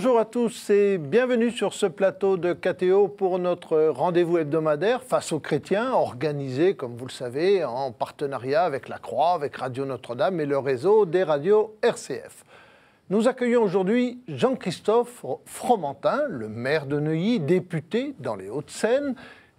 Bonjour à tous et bienvenue sur ce plateau de KTO pour notre rendez-vous hebdomadaire face aux chrétiens, organisé, comme vous le savez, en partenariat avec la Croix, avec Radio Notre-Dame et le réseau des radios RCF. Nous accueillons aujourd'hui Jean-Christophe Fromentin, le maire de Neuilly, député dans les Hauts-de-Seine,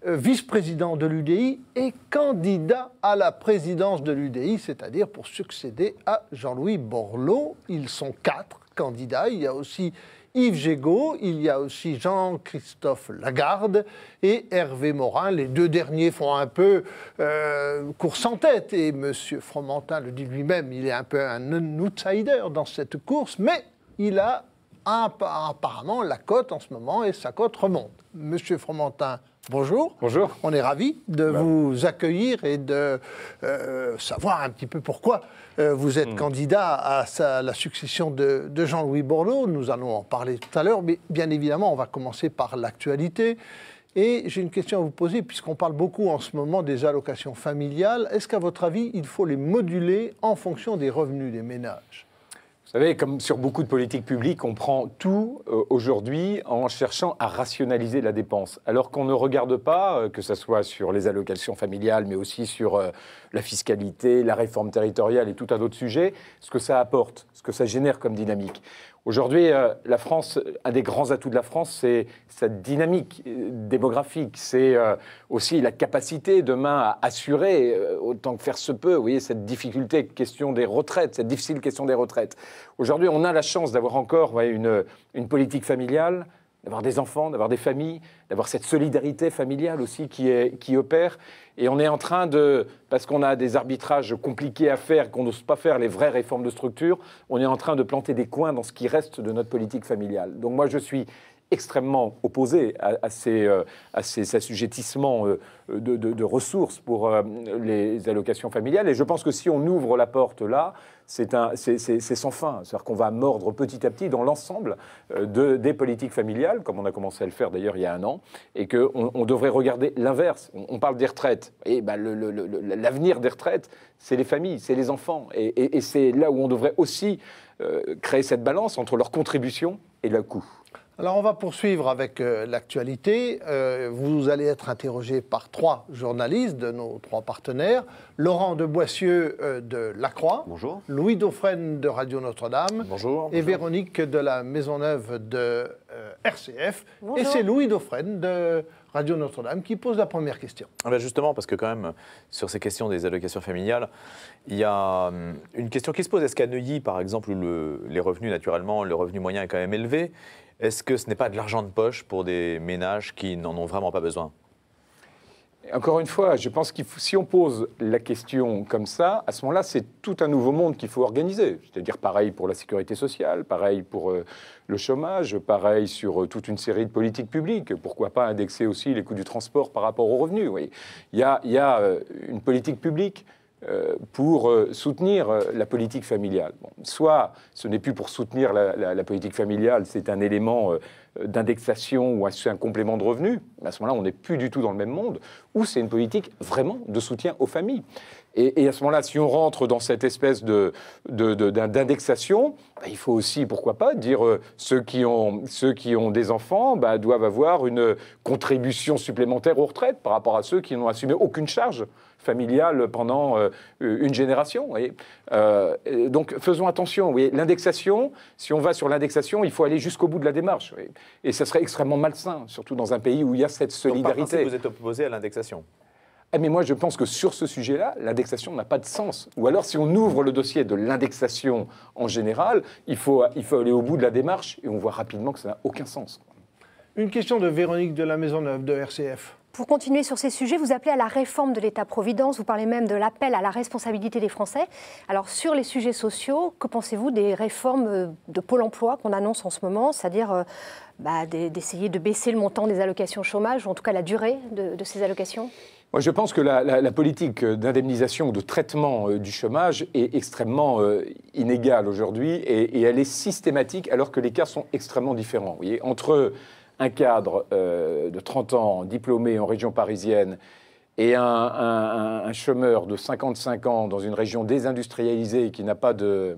euh, vice-président de l'UDI et candidat à la présidence de l'UDI, c'est-à-dire pour succéder à Jean-Louis Borloo. Ils sont quatre candidats. Il y a aussi Yves Gégaud, il y a aussi Jean-Christophe Lagarde et Hervé Morin. Les deux derniers font un peu euh, course en tête et M. Fromentin le dit lui-même, il est un peu un outsider dans cette course, mais il a apparemment la cote en ce moment et sa cote remonte. Monsieur Fromentin Bonjour. Bonjour. On est ravis de bah vous accueillir et de euh, savoir un petit peu pourquoi euh, vous êtes hmm. candidat à, la succession de, Jean-Louis Borloo. Nous allons en parler tout à l'heure, mais bien évidemment, on va commencer par l'actualité. Et j'ai une question à vous poser, puisqu'on parle beaucoup en ce moment des allocations familiales. Est-ce qu'à votre avis, il faut les moduler en fonction des revenus des ménages vous savez, comme sur beaucoup de politiques publiques, on prend tout euh, aujourd'hui en cherchant à rationaliser la dépense, alors qu'on ne regarde pas, euh, que ce soit sur les allocations familiales, mais aussi sur euh, la fiscalité, la réforme territoriale et tout un autre sujet, ce que ça apporte, ce que ça génère comme dynamique. Aujourd'hui, euh, la France, un des grands atouts de la France, c'est sa dynamique euh, démographique, c'est euh, aussi la capacité demain à assurer, autant que faire se peut, vous voyez, cette difficulté, question des retraites, cette difficile question des retraites. Aujourd'hui, on a la chance d'avoir encore une politique familiale d'avoir des enfants, d'avoir des familles, d'avoir cette solidarité familiale aussi qui, opère. Et on est en train de, parce qu'on a des arbitrages compliqués à faire, qu'on n'ose pas faire les vraies réformes de structure, on est en train de planter des coins dans ce qui reste de notre politique familiale. Donc moi, je suis extrêmement opposé à, euh, ces, assujettissements euh, de, ressources pour euh, les allocations familiales. Et je pense que si on ouvre la porte là, c'est sans fin. C'est-à-dire qu'on va mordre petit à petit dans l'ensemble euh, de, des politiques familiales, comme on a commencé à le faire d'ailleurs il y a un an, et qu'on on devrait regarder l'inverse. On, parle des retraites. Et ben l'avenir des retraites, c'est les familles, c'est les enfants. Et, et, c'est là où on devrait aussi euh, créer cette balance entre leur contribution et leur coût. Alors on va poursuivre avec euh, l'actualité. Euh, vous allez être interrogé par trois journalistes de nos trois partenaires. Laurent de Boissieu euh, de Lacroix. Bonjour. Louis Dauphren de Radio Notre-Dame. Bonjour. Et Véronique de la Maisonneuve de RCF. Et c'est Louis Dauphren de Radio Notre-Dame, qui pose la première question. Ah ben justement, parce que quand même, sur ces questions des allocations familiales, il y a hum, une question qui se pose. Est-ce qu'à Neuilly, par exemple, les revenus, naturellement, le revenu moyen est quand même élevé, est-ce que ce n'est pas de l'argent de poche pour des ménages qui n'en ont vraiment pas besoin encore une fois, je pense que si on pose la question comme ça, à ce moment-là, c'est tout un nouveau monde qu'il faut organiser. C'est-à-dire pareil pour la sécurité sociale, pareil pour euh, le chômage, pareil sur euh, toute une série de politiques publiques. Pourquoi pas indexer aussi les coûts du transport par rapport aux revenus oui. Il y a, euh, une politique publique pour soutenir la politique familiale. Bon, soit ce n'est plus pour soutenir la, la politique familiale, c'est un élément d'indexation ou un, un, complément de revenu, à ce moment-là, on n'est plus du tout dans le même monde, ou c'est une politique vraiment de soutien aux familles. Et, à ce moment-là, si on rentre dans cette espèce d'indexation, bah, il faut aussi, pourquoi pas, dire euh, ceux, qui ont, des enfants bah, doivent avoir une contribution supplémentaire aux retraites par rapport à ceux qui n'ont assumé aucune charge familiale pendant euh, une génération. Euh, donc faisons attention. L'indexation, si on va sur l'indexation, il faut aller jusqu'au bout de la démarche. Et ça serait extrêmement malsain, surtout dans un pays où il y a cette solidarité. Donc, vous êtes opposé à l'indexation ah, mais moi, je pense que sur ce sujet-là, l'indexation n'a pas de sens. Ou alors, si on ouvre le dossier de l'indexation en général, il faut, il faut aller au bout de la démarche et on voit rapidement que ça n'a aucun sens. Une question de Véronique de la Maison neuve de RCF. Pour continuer sur ces sujets, vous appelez à la réforme de l'État-providence, vous parlez même de l'appel à la responsabilité des Français. Alors sur les sujets sociaux, que pensez-vous des réformes euh, de Pôle Emploi qu'on annonce en ce moment, c'est-à-dire euh, bah, d'essayer de baisser le montant des allocations chômage, ou en tout cas la durée de, ces allocations moi, je pense que la, politique d'indemnisation, ou de traitement euh, du chômage est extrêmement inégale aujourd'hui et, elle est systématique alors que les cas sont extrêmement différents. Vous voyez, entre un cadre euh, de 30 ans diplômé en région parisienne et un, chômeur de 55 ans dans une région désindustrialisée et qui n'a pas de,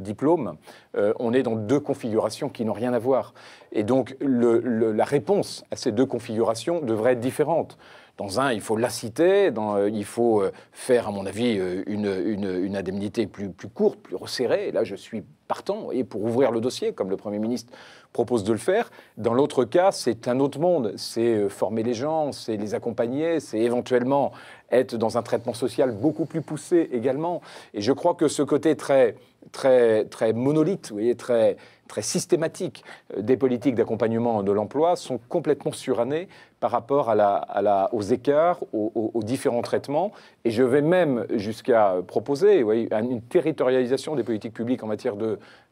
diplôme, euh, on est dans deux configurations qui n'ont rien à voir. Et donc la réponse à ces deux configurations devrait être différente. Dans un, il faut la citer, dans, euh, il faut faire, à mon avis, une, indemnité plus, plus courte, plus resserrée. là, je suis partant et pour ouvrir le dossier, comme le Premier ministre propose de le faire. Dans l'autre cas, c'est un autre monde. C'est euh, former les gens, c'est les accompagner, c'est éventuellement être dans un traitement social beaucoup plus poussé également. Et je crois que ce côté très, très, très monolithe, vous voyez, très, très systématique euh, des politiques d'accompagnement de l'emploi sont complètement surannées par rapport à la, aux écarts, aux, différents traitements. Et je vais même jusqu'à proposer une territorialisation des politiques publiques en matière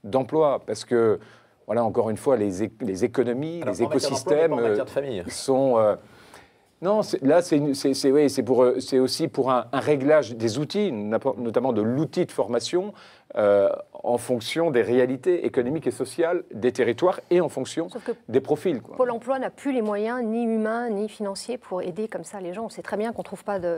d'emploi, parce que voilà, encore une fois, les, les économies, les écosystèmes euh, sont. Euh, non, là, c'est euh, c'est aussi pour un, réglage des outils, notamment de l'outil de formation en fonction des réalités économiques et sociales des territoires et en fonction des profils. Quoi. Pôle emploi n'a plus les moyens ni humains ni financiers pour aider comme ça les gens. On sait très bien qu'on ne trouve pas de.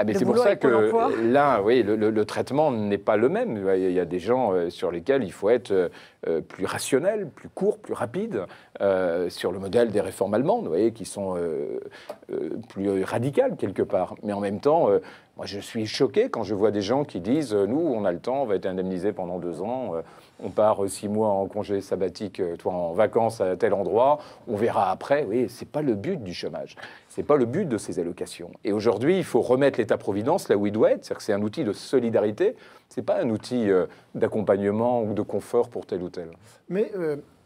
Ah mais c'est pour ça que là, oui, le, traitement n'est pas le même. Il y a des gens euh, sur lesquels il faut être euh, euh, plus rationnel, plus court, plus rapide, sur le modèle des réformes allemandes, vous voyez, qui sont plus radicales quelque part. Mais en même temps, moi, je suis choqué quand je vois des gens qui disent, nous, on a le temps, on va être indemnisé pendant deux ans. Euh, on part euh, six mois en congé sabbatique, euh, toi en vacances à tel endroit. On verra après. Oui, c'est pas le but du chômage. C'est pas le but de ces allocations. Et aujourd'hui, il faut remettre l'État-providence là où il doit être. C'est-à-dire que c'est un outil de solidarité. C'est pas un outil d'accompagnement ou de confort pour tel ou tel. Mais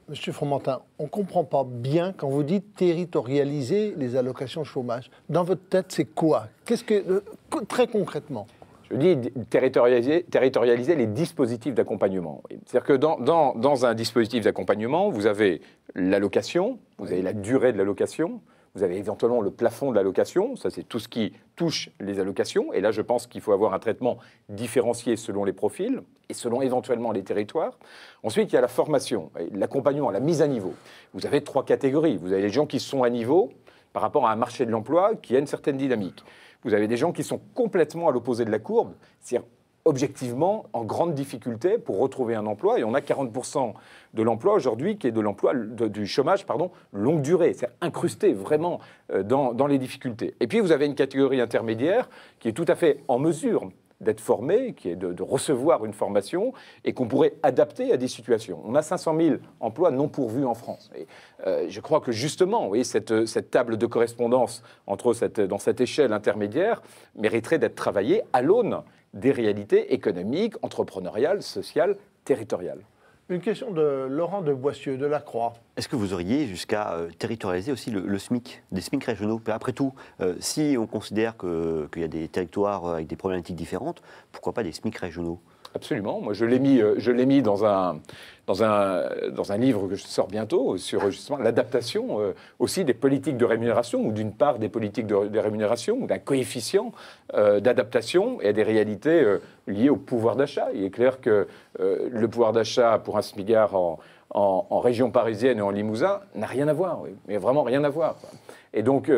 Monsieur Fromentin, on ne comprend pas bien quand vous dites territorialiser les allocations chômage. Dans votre tête, c'est quoi Qu'est-ce que très concrètement je dis territorialiser, les dispositifs d'accompagnement. C'est-à-dire que dans, dans, un dispositif d'accompagnement, vous avez l'allocation, vous avez la durée de l'allocation, vous avez éventuellement le plafond de l'allocation, ça c'est tout ce qui touche les allocations, et là je pense qu'il faut avoir un traitement différencié selon les profils et selon éventuellement les territoires. Ensuite il y a la formation, l'accompagnement, la mise à niveau. Vous avez trois catégories, vous avez les gens qui sont à niveau par rapport à un marché de l'emploi qui a une certaine dynamique. Vous avez des gens qui sont complètement à l'opposé de la courbe, c'est-à-dire objectivement en grande difficulté pour retrouver un emploi. Et on a 40% de l'emploi aujourd'hui qui est de l'emploi, du chômage, pardon, longue durée. C'est incrusté vraiment euh, dans, dans les difficultés. Et puis vous avez une catégorie intermédiaire qui est tout à fait en mesure d'être formé, qui est de, recevoir une formation et qu'on pourrait adapter à des situations. On a 500 000 emplois non pourvus en France. Et euh, je crois que justement, cette, table de correspondance entre dans cette échelle intermédiaire mériterait d'être travaillée à l'aune des réalités économiques, entrepreneuriales, sociales, territoriales. Une question de Laurent de Boissieu, de la Croix. Est-ce que vous auriez jusqu'à euh, territorialiser aussi le, SMIC, des SMIC régionaux Après tout, euh, si on considère qu'il y a des territoires euh, avec des problématiques différentes, pourquoi pas des SMIC régionaux Absolument. Moi, je l'ai mis, euh, je l'ai mis dans un, livre que je sors bientôt sur justement l'adaptation euh, aussi des politiques de rémunération ou d'une part des politiques de, rémunération ou d'un coefficient euh, d'adaptation et à des réalités liées au pouvoir d'achat. Il est clair que le pouvoir d'achat pour un smigard en, région parisienne et en Limousin n'a rien à voir, mais vraiment rien à voir. Et donc,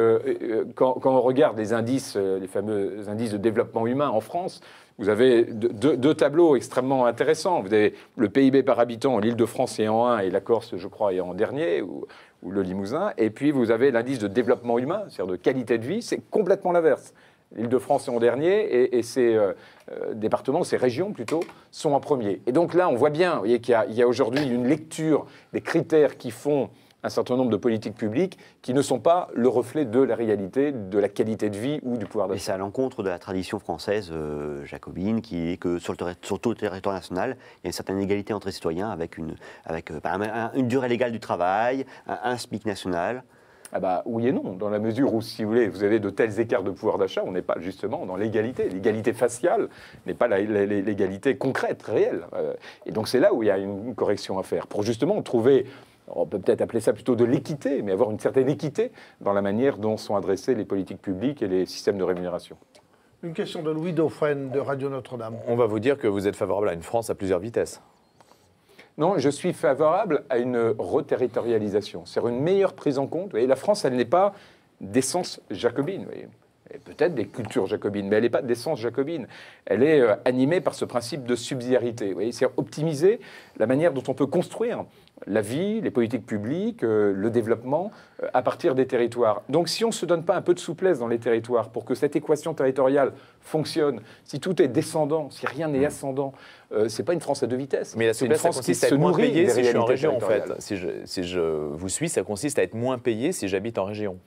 quand, quand, on regarde les indices, les fameux indices de développement humain en France, vous avez deux, tableaux extrêmement intéressants. Vous avez le PIB par habitant, l'île de France est en 1 et la Corse, je crois, est en dernier, ou, le Limousin. Et puis vous avez l'indice de développement humain, c'est-à-dire de qualité de vie, c'est complètement l'inverse. L'Île-de-France est en dernier et, ces euh, euh, départements, ces régions plutôt, sont en premier. Et donc là, on voit bien, vous voyez qu'il y a aujourd'hui une lecture des critères qui font un certain nombre de politiques publiques qui ne sont pas le reflet de la réalité, de la qualité de vie ou du pouvoir d'achat. Et c'est à l'encontre de la tradition française euh, jacobine qui est que sur, le tout le territoire national, il y a une certaine égalité entre les citoyens avec une, avec, euh, bah, une durée légale du travail, un, SMIC national. Ah bah, oui et non, dans la mesure où, si vous voulez, vous avez de tels écarts de pouvoir d'achat, on n'est pas justement dans l'égalité. L'égalité faciale n'est pas l'égalité concrète, réelle. Euh, et donc c'est là où il y a une correction à faire, pour justement trouver on peut peut-être appeler ça plutôt de l'équité, mais avoir une certaine équité dans la manière dont sont adressées les politiques publiques et les systèmes de rémunération. Une question de Louis Dauphren de Radio Notre-Dame. On va vous dire que vous êtes favorable à une France à plusieurs vitesses. Non, je suis favorable à une reterritorialisation, c'est-à-dire une meilleure prise en compte. la France, elle n'est pas d'essence jacobine. Peut-être des cultures jacobines, mais elle n'est pas d'essence jacobine. Elle est euh, animée par ce principe de subsidiarité. C'est optimiser la manière dont on peut construire la vie, les politiques publiques, euh, le développement euh, à partir des territoires. Donc si on ne se donne pas un peu de souplesse dans les territoires pour que cette équation territoriale fonctionne, si tout est descendant, si rien n'est hmm. ascendant, euh, ce n'est pas une France à deux vitesses. Mais la souplesse, consiste à être moins payé si je en Si je, vous suis, ça consiste à être moins payé si j'habite en région.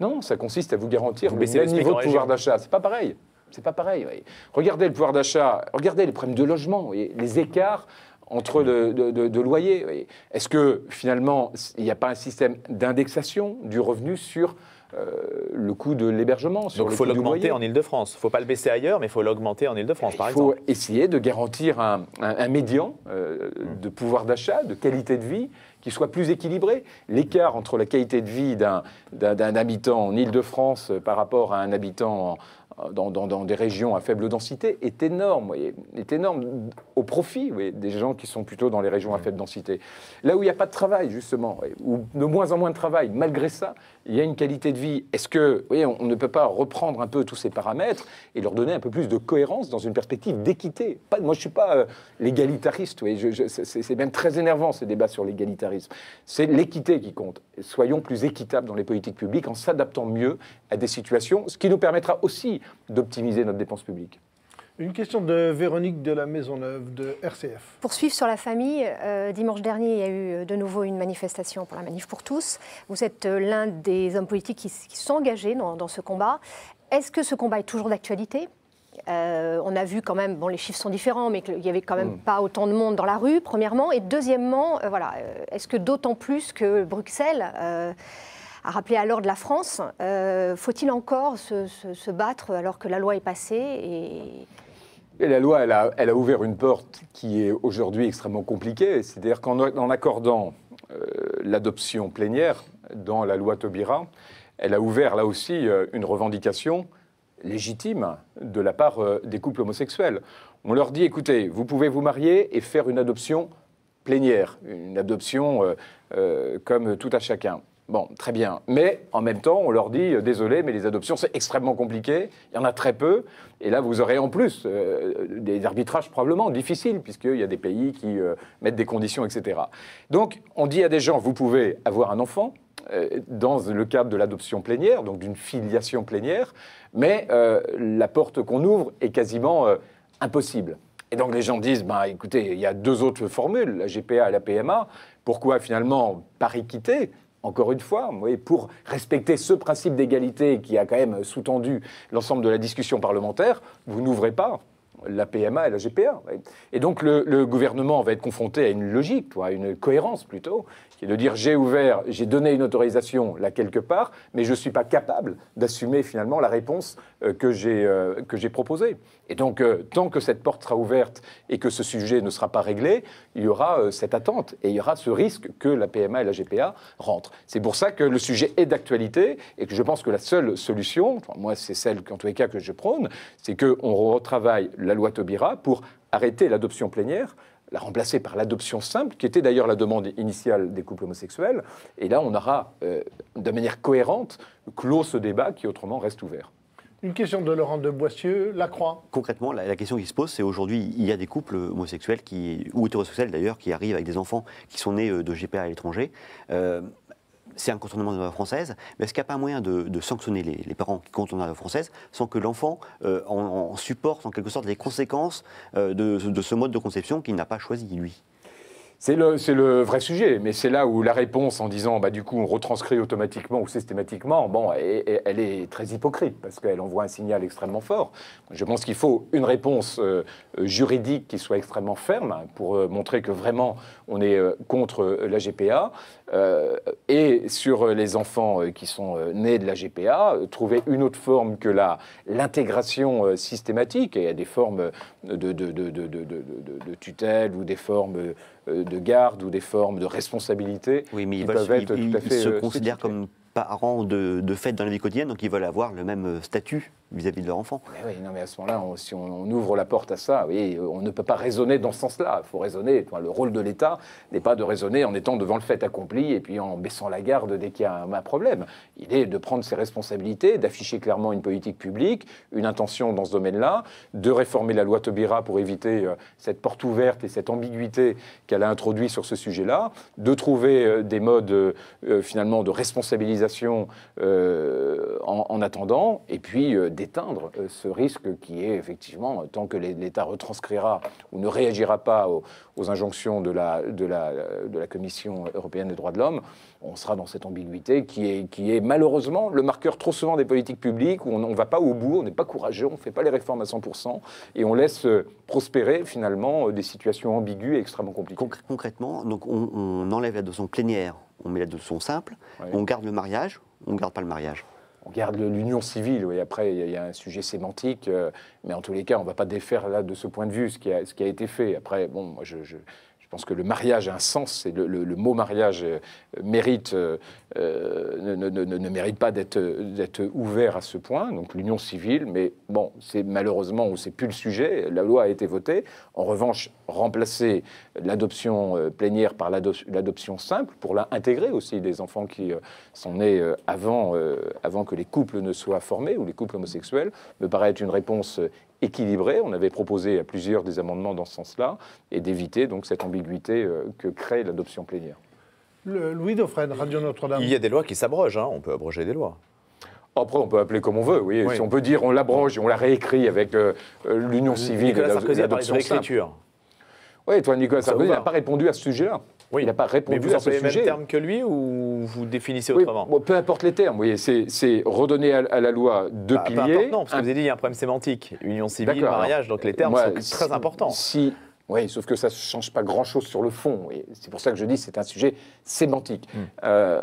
Non, ça consiste à vous garantir vous le niveau de pouvoir d'achat. C'est pas pareil. C'est pas pareil. Regardez le pouvoir d'achat, regardez les problèmes de logement, les écarts entre de, de, loyer. Est-ce que finalement, il n'y a pas un système d'indexation du revenu sur euh, le coût de l'hébergement. Donc il faut l'augmenter en Ile-de-France. Il ne faut pas le baisser ailleurs, mais il faut l'augmenter en Ile-de-France, par exemple. Il faut essayer de garantir un, médian euh, hmm. de pouvoir d'achat, de qualité de vie, qui soit plus équilibré. L'écart entre la qualité de vie d'un habitant en Ile-de-France euh, par rapport à un habitant en, euh, dans, des régions à faible densité est énorme, est énorme au profit des gens qui sont plutôt dans les régions à faible densité. Là où il n'y a pas de travail, justement, ou de moins en moins de travail, malgré ça, il y a une qualité de vie. Est-ce que, voyez, on, ne peut pas reprendre un peu tous ces paramètres et leur donner un peu plus de cohérence dans une perspective d'équité Moi, je ne suis pas euh, l'égalitariste, c'est même très énervant ces débats sur l'égalitarisme. C'est l'équité qui compte. Soyons plus équitables dans les politiques publiques en s'adaptant mieux à des situations, ce qui nous permettra aussi d'optimiser notre dépense publique. Une question de Véronique de la Maisonneuve de RCF. Poursuivre sur la famille, euh, dimanche dernier, il y a eu euh, de nouveau une manifestation pour la Manif pour tous. Vous êtes euh, l'un des hommes politiques qui, sont engagés dans, ce combat. Est-ce que ce combat est toujours d'actualité on a vu quand même, bon, les chiffres sont différents, mais qu'il n'y avait quand même mm. pas autant de monde dans la rue, premièrement. Et deuxièmement, voilà, est-ce que d'autant plus que Bruxelles a rappelé à de la France. Euh, faut-il encore se, battre alors que la loi est passée et... la loi, elle a, ouvert une porte qui est aujourd'hui extrêmement compliquée. C'est-à-dire qu'en en accordant euh, l'adoption plénière dans la loi Taubira, elle a ouvert là aussi euh, une revendication légitime de la part des couples homosexuels. On leur dit, écoutez, vous pouvez vous marier et faire une adoption plénière, une adoption comme tout à chacun. Bon, très bien. Mais en même temps, on leur dit euh, désolé, mais les adoptions, c'est extrêmement compliqué. Il y en a très peu. Et là, vous aurez en plus euh, des arbitrages probablement difficiles, puisqu'il y a des pays qui euh, mettent des conditions, etc. Donc, on dit à des gens vous pouvez avoir un enfant dans le cadre de l'adoption plénière, donc d'une filiation plénière, mais la porte qu'on ouvre est quasiment impossible. Et donc les gens disent, bah, écoutez, il y a deux autres formules, la GPA et la PMA, pourquoi finalement par équité encore une fois, pour respecter ce principe d'égalité qui a quand même sous-tendu l'ensemble de la discussion parlementaire, vous n'ouvrez pas la PMA et la GPA. Et donc le, le, gouvernement va être confronté à une logique, à une cohérence plutôt. Et de dire j'ai ouvert, j'ai donné une autorisation là quelque part, mais je ne suis pas capable d'assumer finalement la réponse euh, euh, que j'ai proposée. Et donc, euh, tant que cette porte sera ouverte et que ce sujet ne sera pas réglé, il y aura cette attente et il y aura ce risque que la PMA et la GPA rentrent. C'est pour ça que le sujet est d'actualité et que je pense que la seule solution, moi c'est celle en tous les cas que je prône, c'est qu'on retravaille la loi Taubira pour arrêter l'adoption plénière la remplacer par l'adoption simple, qui était d'ailleurs la demande initiale des couples homosexuels. Et là, on aura, euh, de manière cohérente, clos ce débat qui autrement reste ouvert. Une question de Laurent de Boissieu, Lacroix. Concrètement, la, question qui se pose, c'est aujourd'hui, il y a des couples homosexuels qui, ou hétérosexuels d'ailleurs, qui arrivent avec des enfants qui sont nés euh, de GPA à l'étranger. Euh, c'est un contournement de la loi française, mais est-ce qu'il n'y a pas moyen de, sanctionner les, parents qui contournent la loi française sans que l'enfant euh, en, supporte en quelque sorte les conséquences euh, de, ce mode de conception qu'il n'a pas choisi, lui c'est le, vrai sujet, mais c'est là où la réponse en disant bah, du coup on retranscrit automatiquement ou systématiquement, bon, elle, est très hypocrite parce qu'elle envoie un signal extrêmement fort. Je pense qu'il faut une réponse euh, juridique qui soit extrêmement ferme pour euh, montrer que vraiment on est euh, contre la GPA. et sur les enfants qui sont nés de la GPA, trouver une autre forme que l'intégration systématique. Et il y a des formes de, de, de tutelle ou des formes euh, de garde ou des formes de responsabilité. Oui, ils, peuvent, être tout à fait se euh, comme parents de, de fêtes dans la vie quotidienne, donc ils veulent avoir le même euh, statut vis-à-vis de leur enfant. oui, non, mais à ce moment-là, si on, ouvre la porte à ça, oui, on ne peut pas raisonner dans ce sens-là. Il faut raisonner. Le rôle de l'État n'est pas de raisonner en étant devant le fait accompli et puis en baissant la garde dès qu'il y a un, problème. Il est de prendre ses responsabilités, d'afficher clairement une politique publique, une intention dans ce domaine-là, de réformer la loi Tobira pour éviter euh, cette porte ouverte et cette ambiguïté qu'elle a introduite sur ce sujet-là, de trouver euh, des modes finalement de responsabilisation euh, en, attendant, et puis euh, d'éteindre euh, ce risque qui est effectivement, tant que l'État retranscrira ou ne réagira pas aux, injonctions de la, de, la, de la, Commission européenne des droits de l'homme, on sera dans cette ambiguïté qui est, qui est, malheureusement le marqueur trop souvent des politiques publiques, où on ne va pas au bout, on n'est pas courageux, on ne fait pas les réformes à 100%, et on laisse prospérer finalement des situations ambiguës et extrêmement compliquées. Concrètement, donc on, on enlève la notion plénière on met la son simple, on garde le mariage, on ne garde pas le mariage. On garde l'union civile, oui. Après, il y, a un sujet sémantique, euh, mais en tous les cas, on ne va pas défaire là de ce point de vue ce qui a, ce qui a été fait. Après, bon, moi, je pense que le mariage a un sens et le, mot mariage euh, mérite, euh, euh, ne, mérite pas d'être ouvert à ce point, donc l'union civile, mais bon, c'est malheureusement, ou c'est plus le sujet, la loi a été votée. En revanche, remplacer l'adoption plénière par l'adoption simple pour l'intégrer aussi des enfants qui sont nés avant, avant que les couples ne soient formés ou les couples homosexuels, me paraît être une réponse équilibré. On avait proposé à plusieurs des amendements dans ce sens-là et d'éviter donc cette ambiguïté euh, que crée l'adoption plénière. Louis Dauphren, Radio Notre-Dame. Il y a des lois qui s'abrogent, hein. on peut abroger des lois. Après, on peut appeler comme on veut, oui. Si on peut dire, on l'abroge, et on la réécrit avec euh, l'union civile. Nicolas Sarkozy a Oui, toi, Nicolas Sarkozy n'a pas répondu à ce sujet-là. Oui. Il n'a pas répondu mais vous à ce sujet. même terme que lui ou vous définissez autrement Peu importe les termes. Voyez, c'est redonner à, la loi deux bah, piliers. Peu non, parce que vous avez dit qu'il y a un problème sémantique. Union civile, mariage, donc les termes sont très importants. Si, oui, sauf que ça ne change pas grand-chose sur le fond. Et C'est pour ça que je dis que c'est un sujet sémantique. Hmm. Euh,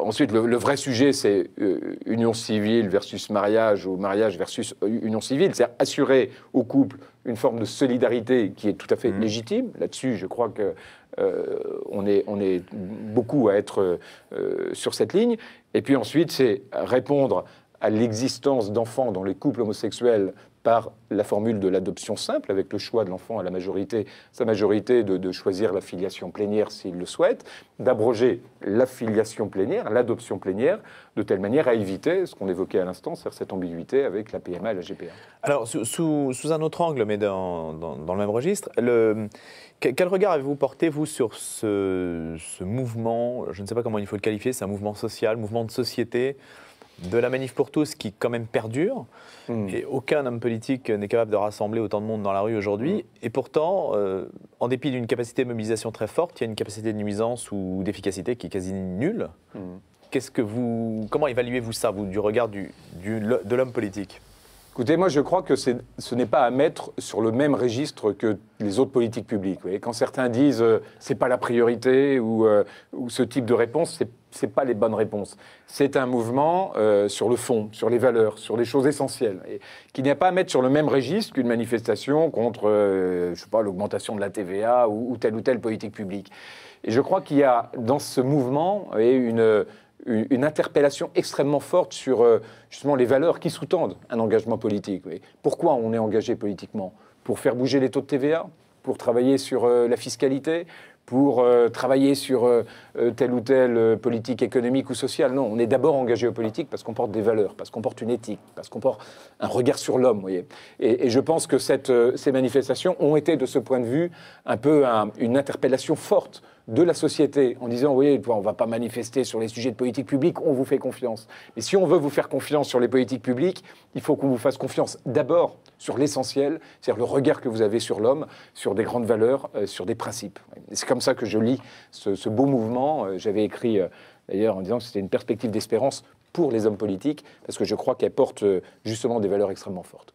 ensuite, le, vrai sujet, c'est euh, union civile versus mariage ou mariage versus euh, union civile. cest assurer au couple une forme de solidarité qui est tout à fait mmh. légitime. Là-dessus, je crois que euh, on, est, on, est, beaucoup à être euh, sur cette ligne. Et puis ensuite, c'est répondre à l'existence d'enfants dans les couples homosexuels par la formule de l'adoption simple, avec le choix de l'enfant à la majorité, sa majorité de, choisir la filiation plénière s'il le souhaite, d'abroger la filiation plénière, l'adoption plénière, de telle manière à éviter ce qu'on évoquait à l'instant, c'est-à-dire cette ambiguïté avec la PMA et la GPA. Alors, sous, un autre angle, mais dans, dans, le même registre, quel regard avez-vous porté, vous, sur ce, ce mouvement, je ne sais pas comment il faut le qualifier, c'est un mouvement social, mouvement de société de la manif pour tous qui quand même perdure. Hmm. Et aucun homme politique n'est capable de rassembler autant de monde dans la rue aujourd'hui. Hmm. Et pourtant, euh, en dépit d'une capacité de mobilisation très forte, il y a une capacité de nuisance ou d'efficacité qui est quasi nulle. Hmm. Qu'est-ce que vous, comment évaluez-vous ça, vous, du regard de l'homme politique Écoutez, moi je crois que ce n'est pas à mettre sur le même registre que les autres politiques publiques. quand certains disent ce euh, c'est pas la priorité ou, euh, ou, ce type de réponse, c'est ce n'est pas les bonnes réponses. C'est un mouvement euh, sur le fond, sur les valeurs, sur les choses essentielles, et qui n'y pas à mettre sur le même registre qu'une manifestation contre, euh, je l'augmentation de la TVA ou, telle ou telle politique publique. Et je crois qu'il y a dans ce mouvement une, interpellation extrêmement forte sur euh, justement les valeurs qui sous-tendent un engagement politique. pourquoi on est engagé politiquement Pour faire bouger les taux de TVA pour travailler sur la fiscalité, pour euh, travailler sur euh, euh, telle ou telle politique économique ou sociale. Non, on est d'abord engagé aux politiques parce qu'on porte des valeurs, parce qu'on porte une éthique, parce qu'on porte un regard sur l'homme, Et, je pense que ces manifestations ont été, de ce point de vue, un peu une interpellation forte de la société en disant, vous voyez, on ne va pas manifester sur les sujets de politique publique, on vous fait confiance. Mais si on veut vous faire confiance sur les politiques publiques, il faut qu'on vous fasse confiance d'abord sur l'essentiel, c'est-à-dire le regard que vous avez sur l'homme, sur des grandes valeurs, euh, sur des principes. C'est comme ça que je lis ce, beau mouvement. Euh, j'avais écrit euh, d'ailleurs en disant que c'était une perspective d'espérance pour les hommes politiques, parce que je crois qu'elle porte justement des valeurs extrêmement fortes.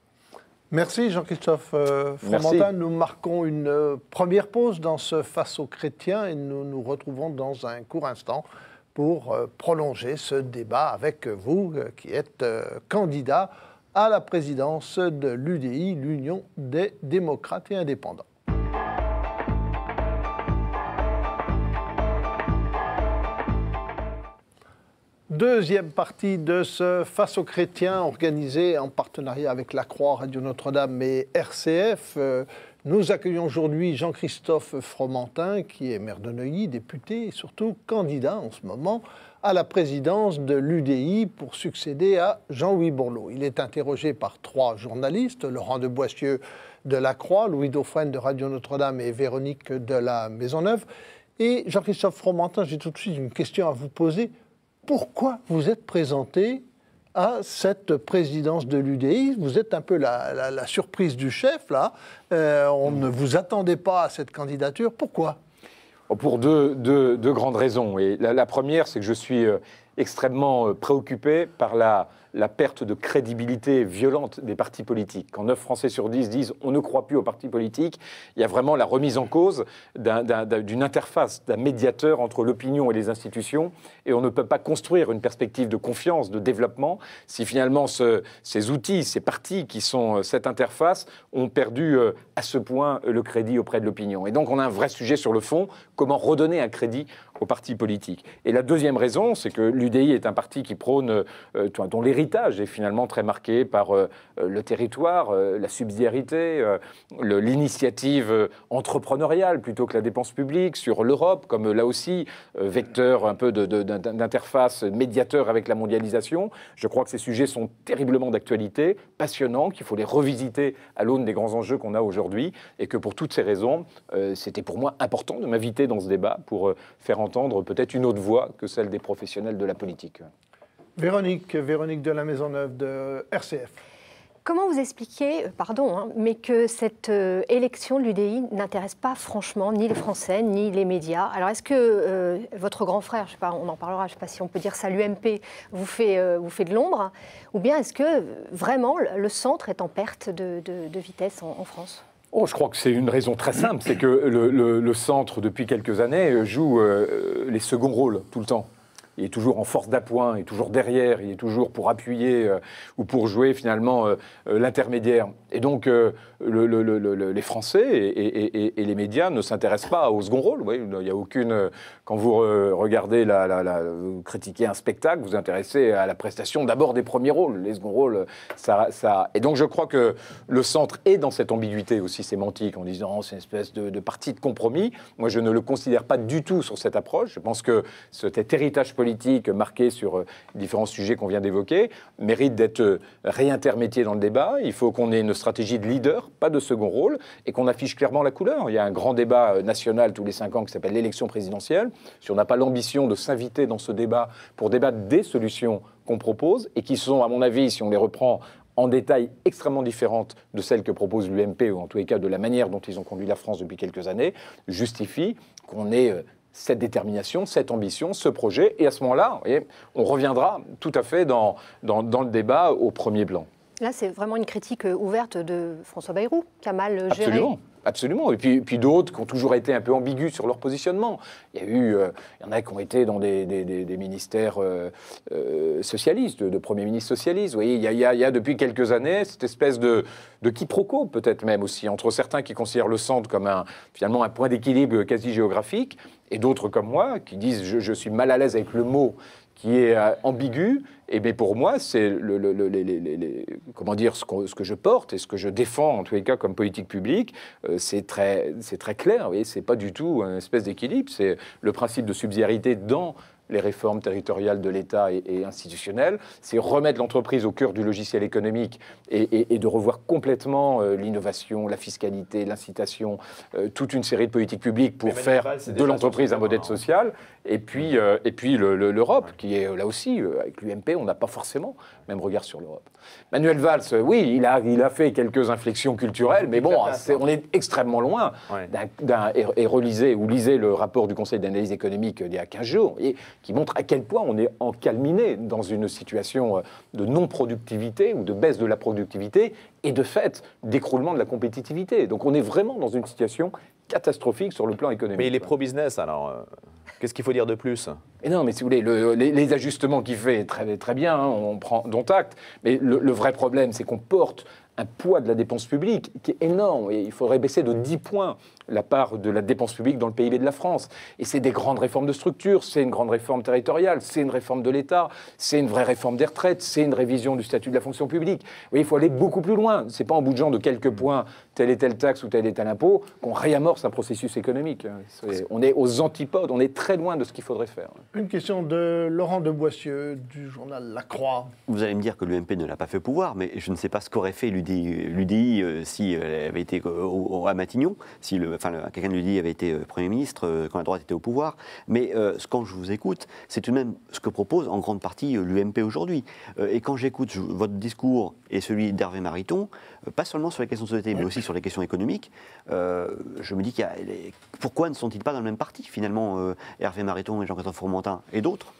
Merci Jean-Christophe euh, Fromentin. Nous marquons une euh, première pause dans ce Face aux chrétiens et nous nous retrouvons dans un court instant pour euh, prolonger ce débat avec vous qui êtes candidat à la présidence de l'UDI, l'Union des démocrates et indépendants. Deuxième partie de ce Face aux chrétiens organisé en partenariat avec la Croix, Radio Notre-Dame et RCF. Euh, nous accueillons aujourd'hui Jean-Christophe Fromentin, qui est maire de Neuilly, député et surtout candidat en ce moment à la présidence de l'UDI pour succéder à Jean-Louis Bourleau. Il est interrogé par trois journalistes, Laurent de Boissieu de La Croix, Louis Dauphren de Radio Notre-Dame et Véronique de la Maisonneuve. Et Jean-Christophe Fromentin, j'ai tout de suite une question à vous poser pourquoi vous êtes présenté à cette présidence de l'UDI. Vous êtes un peu la, surprise du chef, là. Euh, on ne vous attendait pas à cette candidature. Pourquoi oh, Pour deux, grandes raisons. Et la première, c'est que je suis euh, extrêmement euh, préoccupé par la la perte de crédibilité violente des partis politiques. Quand 9 Français sur 10 disent on ne croit plus aux partis politiques, il y a vraiment la remise en cause d'une interface, d'un médiateur entre l'opinion et les institutions. Et on ne peut pas construire une perspective de confiance, de développement, si finalement ces outils, ces partis qui sont euh, cette interface ont perdu euh, à ce point euh, le crédit auprès de l'opinion. Et donc on a un vrai sujet sur le fond, comment redonner un crédit aux partis politiques. Et la deuxième raison, c'est que l'UDI est un parti qui prône, euh, dont l'héritage est finalement très marqué par euh, euh, le territoire, la subsidiarité, l'initiative entrepreneuriale plutôt que la dépense publique, sur l'Europe, comme là aussi, vecteur un peu d'interface, médiateur avec la mondialisation. Je crois que ces sujets sont terriblement d'actualité, passionnants, qu'il faut les revisiter à l'aune des grands enjeux qu'on a aujourd'hui, et que pour toutes ces raisons, c'était pour moi important de m'inviter dans ce débat pour faire entendre peut-être une autre voix que celle des professionnels de la politique. Véronique, Véronique de la Maisonneuve de RCF. Comment vous expliquez, euh, pardon, hein, mais que cette euh, élection de l'UDI n'intéresse pas franchement ni les Français ni les médias Alors est-ce que euh, votre grand frère, je sais pas, on en parlera, je ne sais pas si on peut dire ça, l'UMP vous fait vous fait de l'ombre, hein, ou bien est-ce que vraiment le centre est en perte de, vitesse en France Oh, je crois que c'est une raison très simple, c'est que le, centre, depuis quelques années, euh, joue euh, les seconds rôles tout le temps il est toujours en force d'appoint, il est toujours derrière, il est toujours pour appuyer euh, ou pour jouer finalement euh, euh, l'intermédiaire. Et donc les Français et, les médias ne s'intéressent pas au second rôle. Il n'y a aucune. Quand vous regardez, la, la, critiquez un spectacle, vous vous intéressez à la prestation d'abord des premiers rôles. Les seconds rôles, ça, ça, Et donc je crois que le centre est dans cette ambiguïté aussi sémantique en disant c'est une espèce de, de parti de compromis. Moi je ne le considère pas du tout sur cette approche. Je pense que cet héritage politique politique marquée sur euh, différents sujets qu'on vient d'évoquer mérite d'être euh, réintermédié dans le débat. Il faut qu'on ait une stratégie de leader, pas de second rôle, et qu'on affiche clairement la couleur. Il y a un grand débat euh, national tous les cinq ans qui s'appelle l'élection présidentielle. Si on n'a pas l'ambition de s'inviter dans ce débat pour débattre des solutions qu'on propose et qui sont, à mon avis, si on les reprend en détail extrêmement différentes de celles que propose l'UMP, ou en tous les cas de la manière dont ils ont conduit la France depuis quelques années, justifie qu'on ait cette détermination, cette ambition, ce projet. Et à ce moment-là, on reviendra tout à fait dans, dans, le débat au premier blanc. Là, c'est vraiment une critique euh, ouverte de François Bayrou, qui a mal géré Absolument. Absolument. Et puis, puis d'autres qui ont toujours été un peu ambigus sur leur positionnement. Il y a eu, euh, il y en a qui ont été dans des, ministères euh, euh, socialistes, de, premiers ministres socialistes. Vous voyez, il y, a, il, depuis quelques années cette espèce de, quiproquo, peut-être même aussi, entre certains qui considèrent le centre comme un, finalement un point d'équilibre quasi géographique, et d'autres comme moi qui disent je suis mal à l'aise avec le mot qui est euh, ambigu. Et eh bien pour moi, c'est le, les, comment dire ce que, je porte et ce que je défends en tous les cas comme politique publique, euh, c'est très c'est très clair. Vous c'est pas du tout une espèce d'équilibre. C'est le principe de subsidiarité dans les réformes territoriales de l'État et, institutionnel institutionnelles, c'est remettre l'entreprise au cœur du logiciel économique et, de revoir complètement euh, l'innovation, la fiscalité, l'incitation, toute une série de politiques publiques pour faire de l'entreprise un modèle social. Et puis, euh, l'Europe, qui est euh, là aussi, euh, avec l'UMP, on n'a pas forcément le même regard sur l'Europe. Manuel Valls, oui, il a, fait quelques inflexions culturelles, mais bon, on est extrêmement loin Et, relisez ou lisez le rapport du Conseil d'analyse économique d'il y a 15 jours, qui montre à quel point on est encalminé dans une situation de non-productivité ou de baisse de la productivité et de fait d'écroulement de la compétitivité. Donc on est vraiment dans une situation catastrophique sur le plan économique. Mais il est pro-business, alors euh, qu'est-ce qu'il faut dire de plus et Non, mais si vous voulez, les, ajustements qu'il fait, très, très bien, hein, on prend dont acte, mais le, le vrai problème, c'est qu'on porte un poids de la dépense publique qui est énorme. Et il faudrait baisser de 10 points la part de la dépense publique dans le PIB de la France. Et c'est des grandes réformes de structure, c'est une grande réforme territoriale, c'est une réforme de l'État, c'est une vraie réforme des retraites, c'est une révision du statut de la fonction publique. Vous voyez, il faut aller beaucoup plus loin. C'est pas en bougeant de quelques points telle et telle taxe ou tel et tel impôt qu'on réamorce un processus économique. on est aux antipodes, on est très loin de ce qu'il faudrait faire. Une question de Laurent de Boissieu du journal La Croix. Vous allez me dire que l'UMP ne l'a pas fait pouvoir, mais je ne sais pas ce qu'aurait fait l'UDI, euh, si elle avait été à Matignon, si le enfin, quelqu'un lui dit, avait été euh, Premier ministre euh, quand la droite était au pouvoir. Mais euh, quand je vous écoute, c'est tout de même ce que propose en grande partie l'UMP aujourd'hui. et quand j'écoute votre discours et celui d'Hervé Mariton, pas seulement sur les questions de société, mais aussi sur les questions économiques, je me dis qu'il pourquoi ne sont-ils pas dans le même parti finalement, Hervé Mariton et jean claude Fourmentin et d'autres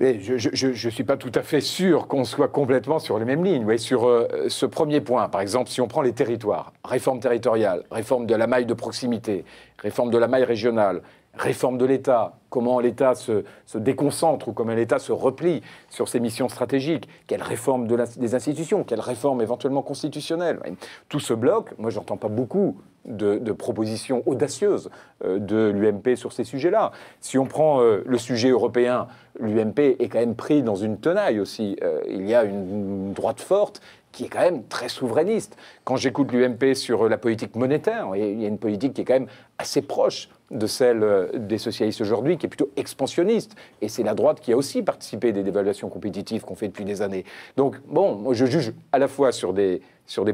je ne suis pas tout à fait sûr qu'on soit complètement sur les mêmes lignes. sur euh, ce premier point, par exemple, si on prend les territoires, réforme territoriale, réforme de la maille de proximité, réforme de la maille régionale, réforme de l'État, comment l'État se, déconcentre ou comment l'État se replie sur ses missions stratégiques, quelle réformes de des institutions, quelle réformes éventuellement constitutionnelle. Tout ce bloc, moi j'entends pas beaucoup de, propositions audacieuses euh, de l'UMP sur ces sujets-là. Si on prend euh, le sujet européen, l'UMP est quand même pris dans une tenaille aussi. Euh, il y a une droite forte qui est quand même très souverainiste. Quand j'écoute l'UMP sur euh, la politique monétaire, il y a une politique qui est quand même assez proche de celle euh, des socialistes aujourd'hui, qui est plutôt expansionniste. Et c'est la droite qui a aussi participé des dévaluations compétitives qu'on fait depuis des années. Donc, bon, je juge à la fois sur des,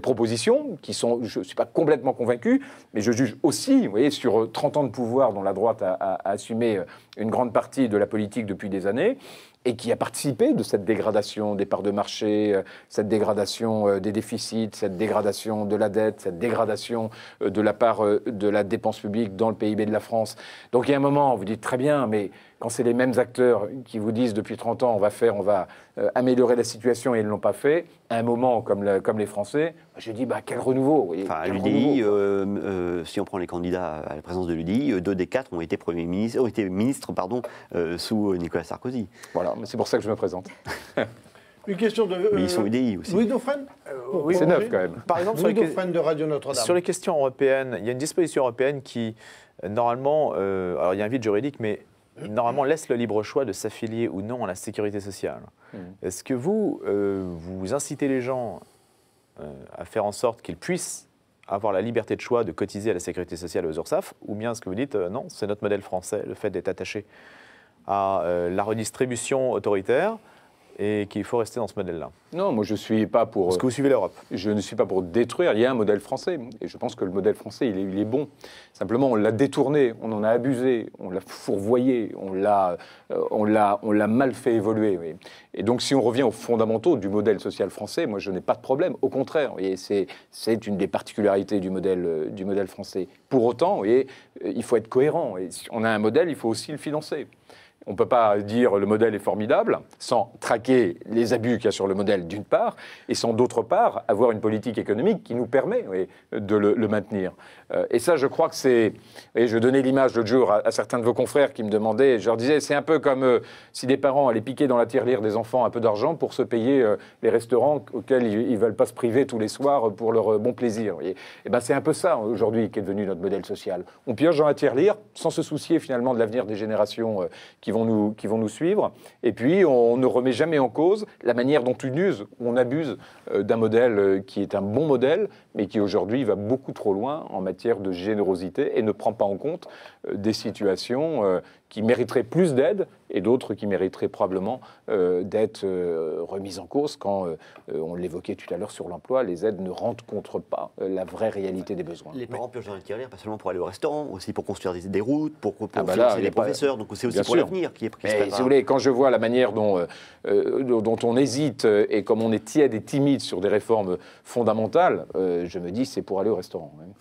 propositions qui sont, je ne suis pas complètement convaincu, mais je juge aussi, vous voyez, sur 30 euh, ans de pouvoir dont la droite a assumé une grande partie de la politique depuis des années, et qui a participé de cette dégradation des parts de marché, euh, cette dégradation euh, des déficits, cette dégradation de la dette, cette dégradation euh, de la part de la dépense publique dans le PIB de la France. Donc il y a un moment, vous dites très bien, mais quand c'est les mêmes acteurs qui vous disent depuis 30 ans on va faire, on va euh, améliorer la situation et ils ne l'ont pas fait, à un moment comme, les Français, bah, je dis bah, quel renouveau enfin, l'UDI, euh, euh, si on prend les candidats à la présence de l'UDI, deux des quatre ont été, premier ministre, ont été ministres pardon, sous Nicolas Sarkozy. Voilà, c'est pour ça que je me présente. Une question de. ils sont UDI aussi. Louis c'est neuf quand même. Par exemple, sur les, de Radio Notre-Dame. sur les questions européennes, il y a une disposition européenne qui, normalement, alors il y a un vide juridique, mais normalement laisse le libre choix de s'affilier ou non à la sécurité sociale. Hmm. Est-ce que vous, euh, vous incitez les gens euh, à faire en sorte qu'ils puissent avoir la liberté de choix de cotiser à la sécurité sociale aux URSAF, ou bien est-ce que vous dites euh, non, c'est notre modèle français, le fait d'être attaché à la redistribution autoritaire, et qu'il faut rester dans ce modèle-là. Non, moi je suis pas pour. Est-ce que vous suivez l'Europe. Euh, je ne suis pas pour détruire. Il y a un modèle français et je pense que le modèle français il est, il est bon. Simplement on l'a détourné, on en a abusé, on l'a fourvoyé, on l'a, euh, on l'a, on l'a mal fait évoluer. Et donc si on revient aux fondamentaux du modèle social français, moi je n'ai pas de problème. Au contraire, c'est, une des particularités du modèle du modèle français. Pour autant, euh, il faut être cohérent. Et si on a un modèle, il faut aussi le financer. On ne peut pas dire le modèle est formidable sans traquer les abus qu'il y a sur le modèle d'une part, et sans d'autre part avoir une politique économique qui nous permet de le, maintenir. Euh, et ça, je crois que c'est. Et je donnais l'image l'autre jour à, certains de vos confrères qui me demandaient, je leur disais, c'est un peu comme euh, si des parents allaient piquer dans la tirelire des enfants un peu d'argent pour se payer euh, les restaurants auxquels ils ne veulent pas se priver tous les soirs pour leur bon plaisir. Et eh ben, c'est un peu ça aujourd'hui qui est devenu notre modèle social. On pioche dans la tirelire sans se soucier finalement de l'avenir des générations qui vont nous, qui vont nous suivre. Et puis, on ne remet jamais en cause la manière dont on use, on abuse euh, d'un modèle euh, qui est un bon modèle, mais qui aujourd'hui va beaucoup trop loin en matière de générosité et ne prend pas en compte euh, des situations qui mériteraient plus d'aide et d'autres qui mériteraient probablement euh, d'être euh, remises en cause quand, euh, on l'évoquait tout à l'heure sur l'emploi, les aides ne contre pas la vraie réalité des besoins. Les parents purgent dans les pas seulement pour aller au restaurant, aussi pour construire des, routes, pour, pour ah bah des les professeurs, donc c'est aussi pour l'avenir qui est pris. si vous voulez, quand je vois la manière dont, dont on hésite et comme on est tiède et timide sur des réformes fondamentales, je me dis c'est pour aller au restaurant. Hein.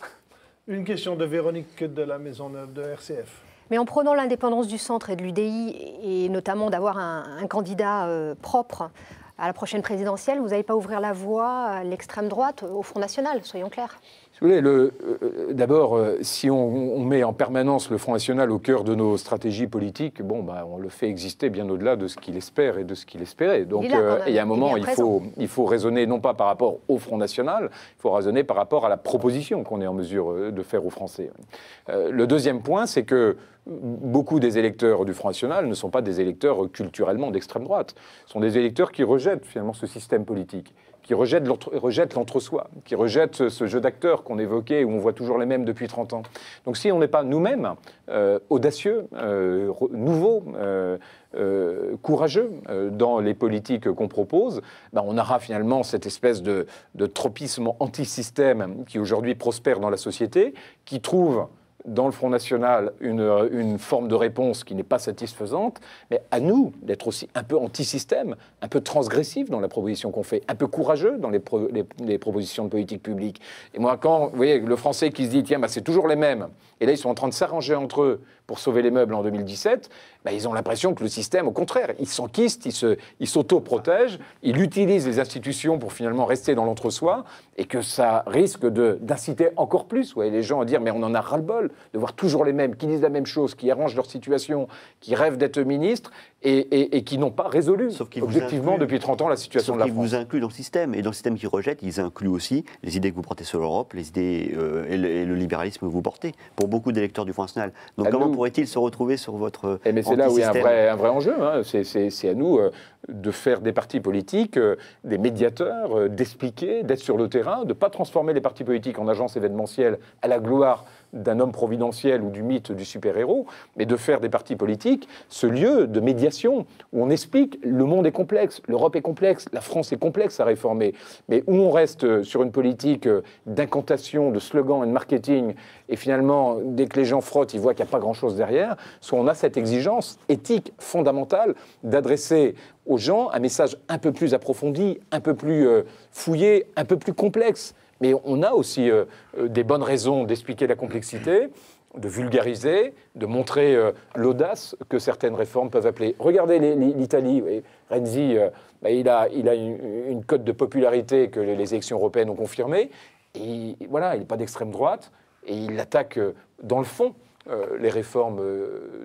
Une question de Véronique de la Maison Neuve de RCF. Mais en prenant l'indépendance du centre et de l'UDI, et notamment d'avoir un, candidat euh, propre à la prochaine présidentielle, vous n'allez pas ouvrir la voie à l'extrême droite, au Front National, soyons clairs. Euh, d'abord, euh, si on, met en permanence le Front National au cœur de nos stratégies politiques, bon, bah, on le fait exister bien au-delà de ce qu'il espère et de ce qu'il espérait. Donc, il, euh, y a un moment, il, faut, il faut raisonner non pas par rapport au Front National, il faut raisonner par rapport à la proposition qu'on est en mesure de faire aux Français. le deuxième point, c'est que beaucoup des électeurs du Front National ne sont pas des électeurs culturellement d'extrême droite. Ce sont des électeurs qui rejettent finalement ce système politique qui rejette l'entre-soi, qui rejette ce jeu d'acteurs qu'on évoquait, où on voit toujours les mêmes depuis 30 ans. Donc si on n'est pas nous-mêmes euh, audacieux, euh, nouveaux, euh, euh, courageux dans les politiques qu'on propose, ben, on aura finalement cette espèce de, de tropisme anti-système qui aujourd'hui prospère dans la société, qui trouve dans le Front National une, forme de réponse qui n'est pas satisfaisante, mais à nous d'être aussi un peu anti-système, un peu transgressif dans la proposition qu'on fait, un peu courageux dans les, propositions de politique publique. Et moi, quand, vous voyez, le Français qui se dit, tiens, bah, c'est toujours les mêmes, et là, ils sont en train de s'arranger entre eux pour sauver les meubles en 2017, ben, ils ont l'impression que le système, au contraire, il s'enquiste, il s'auto-protège, il, utilise les institutions pour finalement rester dans l'entre-soi, et que ça risque d'inciter encore plus ouais, les gens à dire mais on en a ras-le-bol de voir toujours les mêmes qui disent la même chose, qui arrangent leur situation, qui rêvent d'être ministres, et, qui n'ont pas résolu sauf objectivement depuis 30 ans la situation de la France. vous incluent dans le système, et dans le système qu'ils rejettent, ils incluent aussi les idées que vous portez sur l'Europe, les idées euh, et, le, libéralisme que vous portez, pour beaucoup d'électeurs du Front National. Donc ah, comment pourraient-ils se retrouver sur votre euh, eh, Mais c'est là où il y a un vrai, enjeu, hein. c'est à nous euh, de faire des partis politiques, des médiateurs, d'expliquer, d'être sur le terrain, de ne pas transformer les partis politiques en agences événementielles à la gloire d'un homme providentiel ou du mythe du super-héros, mais de faire des partis politiques ce lieu de médiation où on explique le monde est complexe, l'Europe est complexe, la France est complexe à réformer, mais où on reste euh, sur une politique euh, d'incantation, de slogans et de marketing, et finalement, dès que les gens frottent, ils voient qu'il n'y a pas grand-chose derrière, soit on a cette exigence éthique fondamentale d'adresser aux gens un message un peu plus approfondi, un peu plus euh, fouillé, un peu plus complexe mais on a aussi euh, euh, des bonnes raisons d'expliquer la complexité, de vulgariser, de montrer euh, l'audace que certaines réformes peuvent appeler. Regardez l'Italie, Renzi, bah, il a, il a une, cote de popularité que les, élections européennes ont confirmée. Et voilà, il n'est pas d'extrême droite et il attaque dans le fond les réformes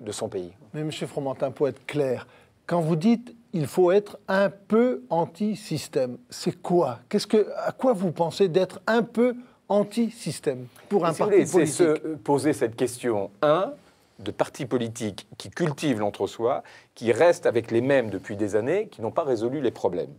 de son pays. Mais M. Fromentin, pour être clair, quand vous dites il faut être un peu anti-système. C'est quoi quest -ce que, À quoi vous pensez d'être un peu anti-système pour un parti politique C'est se poser cette question. Un, de partis politiques qui cultivent l'entre-soi, qui restent avec les mêmes depuis des années, qui n'ont pas résolu les problèmes.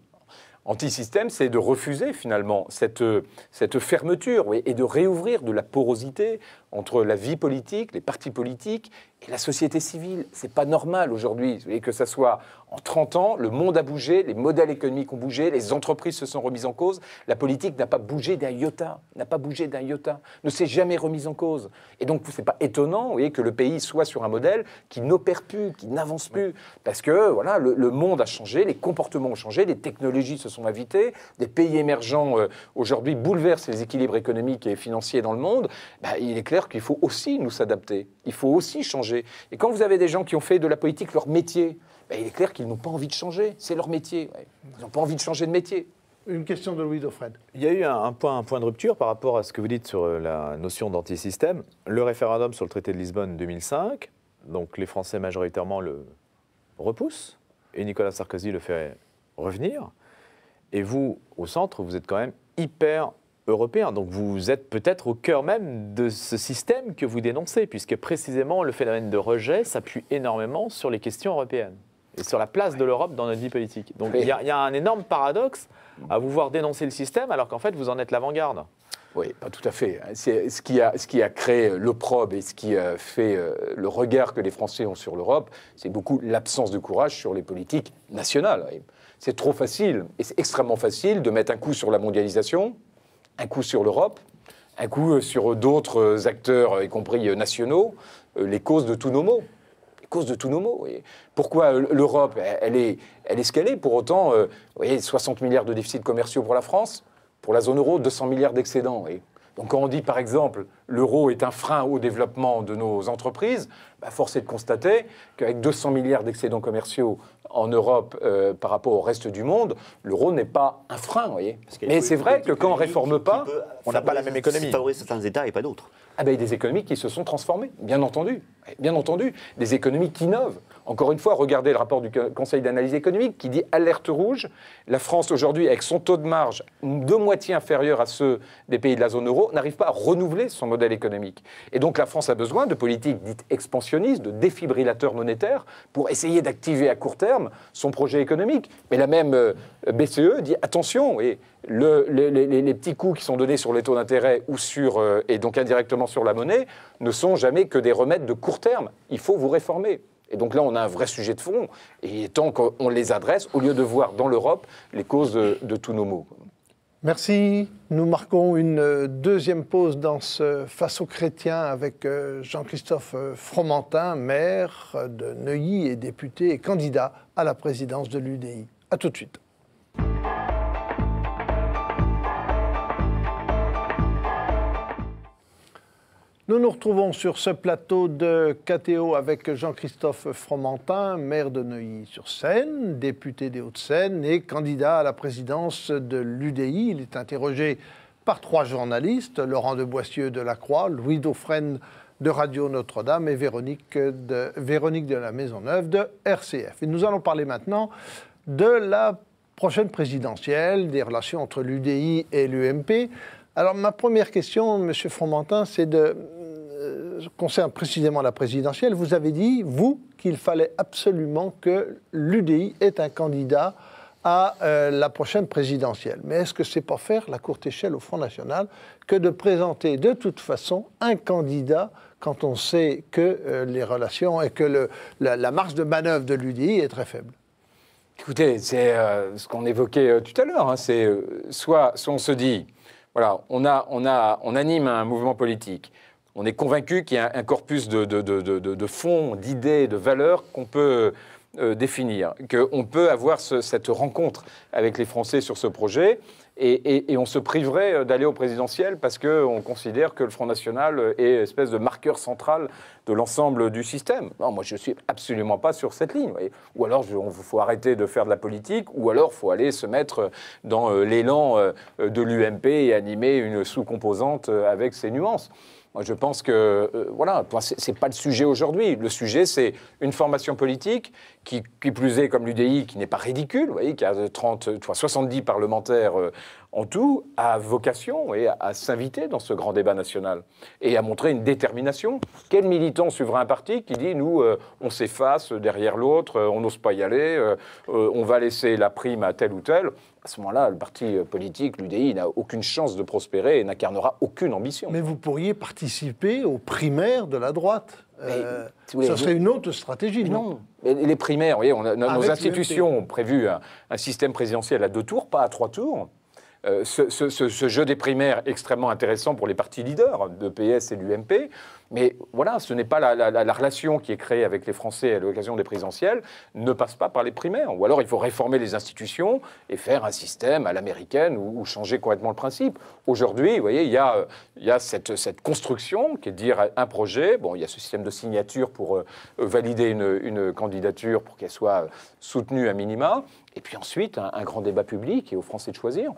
Anti-système, c'est de refuser finalement cette, cette fermeture et de réouvrir de la porosité entre la vie politique, les partis politiques et la société civile. C'est pas normal aujourd'hui. Vous voyez que ça soit en 30 ans, le monde a bougé, les modèles économiques ont bougé, les entreprises se sont remises en cause, la politique n'a pas bougé d'un iota, n'a pas bougé d'un iota, ne s'est jamais remise en cause. Et donc n'est pas étonnant, que le pays soit sur un modèle qui n'opère plus, qui n'avance plus, parce que voilà, le, monde a changé, les comportements ont changé, les technologies se sont invitées, des pays émergents euh, aujourd'hui bouleversent les équilibres économiques et financiers dans le monde. Bah, il est clair qu'il faut aussi nous s'adapter, il faut aussi changer. Et quand vous avez des gens qui ont fait de la politique leur métier, ben, il est clair qu'ils n'ont pas envie de changer, c'est leur métier. Ils n'ont pas envie de changer de métier. Une question de Louis Dauphren. Il y a eu un, point, un point de rupture par rapport à ce que vous dites sur euh, la notion d'antisystème. Le référendum sur le traité de Lisbonne 2005, donc les Français majoritairement le repoussent, et Nicolas Sarkozy le fait revenir. Et vous, au centre, vous êtes quand même hyper européen. Donc vous êtes peut-être au cœur même de ce système que vous dénoncez, puisque précisément le phénomène de rejet s'appuie énormément sur les questions européennes et sur la place de l'Europe dans notre vie politique. Donc il y, a un énorme paradoxe à vous voir dénoncer le système alors qu'en fait vous en êtes l'avant-garde. Oui, pas tout à fait. C'est ce qui a, ce qui a créé euh, l'opprobre et ce qui a fait euh, le regard que les Français ont sur l'Europe, c'est beaucoup l'absence de courage sur les politiques nationales. C'est trop facile, et c'est extrêmement facile de mettre un coup sur la mondialisation, un coup sur l'Europe, un coup euh, sur d'autres euh, acteurs, euh, y compris nationaux, les causes de tous nos maux. Les causes de tous nos maux. Et pourquoi l'Europe, elle est, elle est ce qu'elle est Pour autant, vous voyez, 60 milliards de déficits commerciaux pour la France, pour la zone euro, 200 milliards d'excédents. Donc quand on dit par exemple l'euro est un frein au développement de nos entreprises, bah, force est de constater qu'avec 200 milliards d'excédents commerciaux en Europe euh, par rapport au reste du monde, l'euro n'est pas un frein, vous voyez. Mais c'est vrai que quand on ne réforme pas, on n'a pas la même économie. favoriser certains États et pas d'autres. Ah ben, il y a des économies qui se sont transformées, bien entendu. Bien entendu, des économies qui innovent. Encore une fois, regardez le rapport du Conseil d'analyse économique qui dit alerte rouge. La France aujourd'hui, avec son taux de marge de moitié inférieur à ceux des pays de la zone euro, n'arrive pas à renouveler son modèle économique. Et donc la France a besoin de politiques dites expansionnistes, de défibrillateurs monétaires pour essayer d'activer à court terme son projet économique. Mais la même euh, BCE dit attention et les, les, petits coups qui sont donnés sur les taux d'intérêt ou sur euh, et donc indirectement sur la monnaie ne sont jamais que des remèdes de court terme. Il faut vous réformer. Et donc là, on a un vrai sujet de fond. Et il est temps qu'on les adresse au lieu de voir dans l'Europe les causes de, tous nos maux. Merci. Nous marquons une deuxième pause dans ce Face aux chrétiens avec euh, Jean-Christophe euh, Fromentin, maire de Neuilly et député et candidat à la présidence de l'UDI. A tout de suite. Nous nous retrouvons sur ce plateau de KTO avec Jean-Christophe Fromentin, maire de Neuilly-sur-Seine, député des Hauts-de-Seine et candidat à la présidence de l'UDI. Il est interrogé par trois journalistes, Laurent de Boissieu de La Croix, Louis Dauphren de Radio Notre-Dame et Véronique de, Véronique de la Maisonneuve de RCF. Et nous allons parler maintenant de la prochaine présidentielle, des relations entre l'UDI et l'UMP. Alors ma première question, M. Fromentin, c'est de euh, concerne précisément la présidentielle, vous avez dit, vous, qu'il fallait absolument que l'UDI ait un candidat à euh, la prochaine présidentielle. Mais est-ce que c'est pas faire la courte échelle au Front National que de présenter de toute façon un candidat quand on sait que euh, les relations et que la, marge de manœuvre de l'UDI est très faible Écoutez, c'est ce qu'on évoquait tout à l'heure. Hein, c'est soit, soit, on se dit, voilà, on, a, on, a, on anime un mouvement politique on est convaincu qu'il y a un, corpus de, fonds, d'idées, de valeurs qu'on peut euh, définir, qu'on peut avoir cette rencontre avec les Français sur ce projet. Et, on se priverait euh, d'aller au présidentiel parce qu'on considère que le Front National est espèce de marqueur central de l'ensemble du système. Non, moi, je ne suis absolument pas sur cette ligne. Ou alors, il faut arrêter de faire de la politique, ou alors, il faut aller se mettre dans euh, l'élan de l'UMP et animer une sous-composante avec ses nuances je pense que, euh, ce n'est pas le sujet aujourd'hui. Le sujet, c'est une formation politique qui, qui plus est, comme l'UDI, qui n'est pas ridicule, vous voyez, qui a 30, 70 parlementaires euh, en tout, a vocation et à, s'inviter dans ce grand débat national et à montrer une détermination. Quel militant suivra un parti qui dit, nous, euh, on s'efface derrière l'autre, on n'ose pas y aller, on va laisser la prime à tel ou tel à ce moment-là, le parti euh, politique, l'UDI, n'a aucune chance de prospérer et n'incarnera aucune ambition. Mais vous pourriez participer aux primaires de la droite. Euh, ça serait une autre stratégie, non, Les primaires, vous voyez, nos institutions ont prévu un, système présidentiel à deux tours, pas à trois tours. Euh, ce, jeu des primaires extrêmement intéressant pour les partis leaders de PS et l'UMP. Mais voilà, ce n'est pas la, relation qui est créée avec les Français à l'occasion des présidentielles ne passe pas par les primaires. Ou alors il faut réformer les institutions et faire un système à l'américaine ou, changer complètement le principe. Aujourd'hui, vous voyez, il y a, euh, cette, construction qui est de dire un projet. Bon, il y a ce système de signature pour euh, valider une candidature pour qu'elle soit soutenue à minima. Et puis ensuite, un, grand débat public et aux Français de choisir.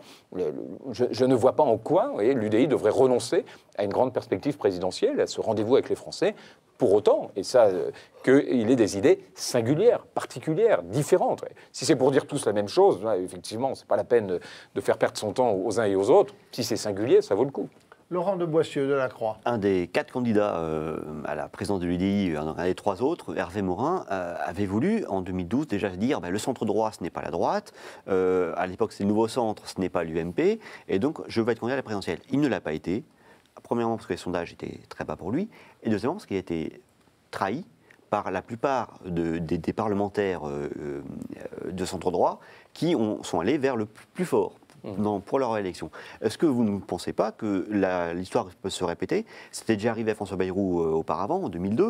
je, ne vois pas en quoi l'UDI devrait renoncer à une grande perspective présidentielle, à ce rendez-vous avec les Français, pour autant, et ça, euh, qu'il ait des idées singulières, particulières, différentes. Si c'est pour dire tous la même chose, effectivement, ce n'est pas la peine de faire perdre son temps aux uns et aux autres. Si c'est singulier, ça vaut le coup. Laurent de Boissieu de la Croix. Un des quatre candidats euh, à la présidence de l'UDI, euh, un des trois autres, Hervé Morin, euh, avait voulu en 2012 déjà dire ben, le centre droit, ce n'est pas la droite. à l'époque, c'est le nouveau centre, ce n'est pas l'UMP. Et donc, je veux être candidat à la présidentielle. Il ne l'a pas été. Premièrement, parce que les sondages étaient très bas pour lui. Et deuxièmement, parce qu'il a été trahi par la plupart des, parlementaires de centre droit qui sont allés vers le plus fort. Mmh. Non, pour leur élection. Est-ce que vous ne pensez pas que l'histoire peut se répéter C'était déjà arrivé à François Bayrou euh, auparavant, en 2002.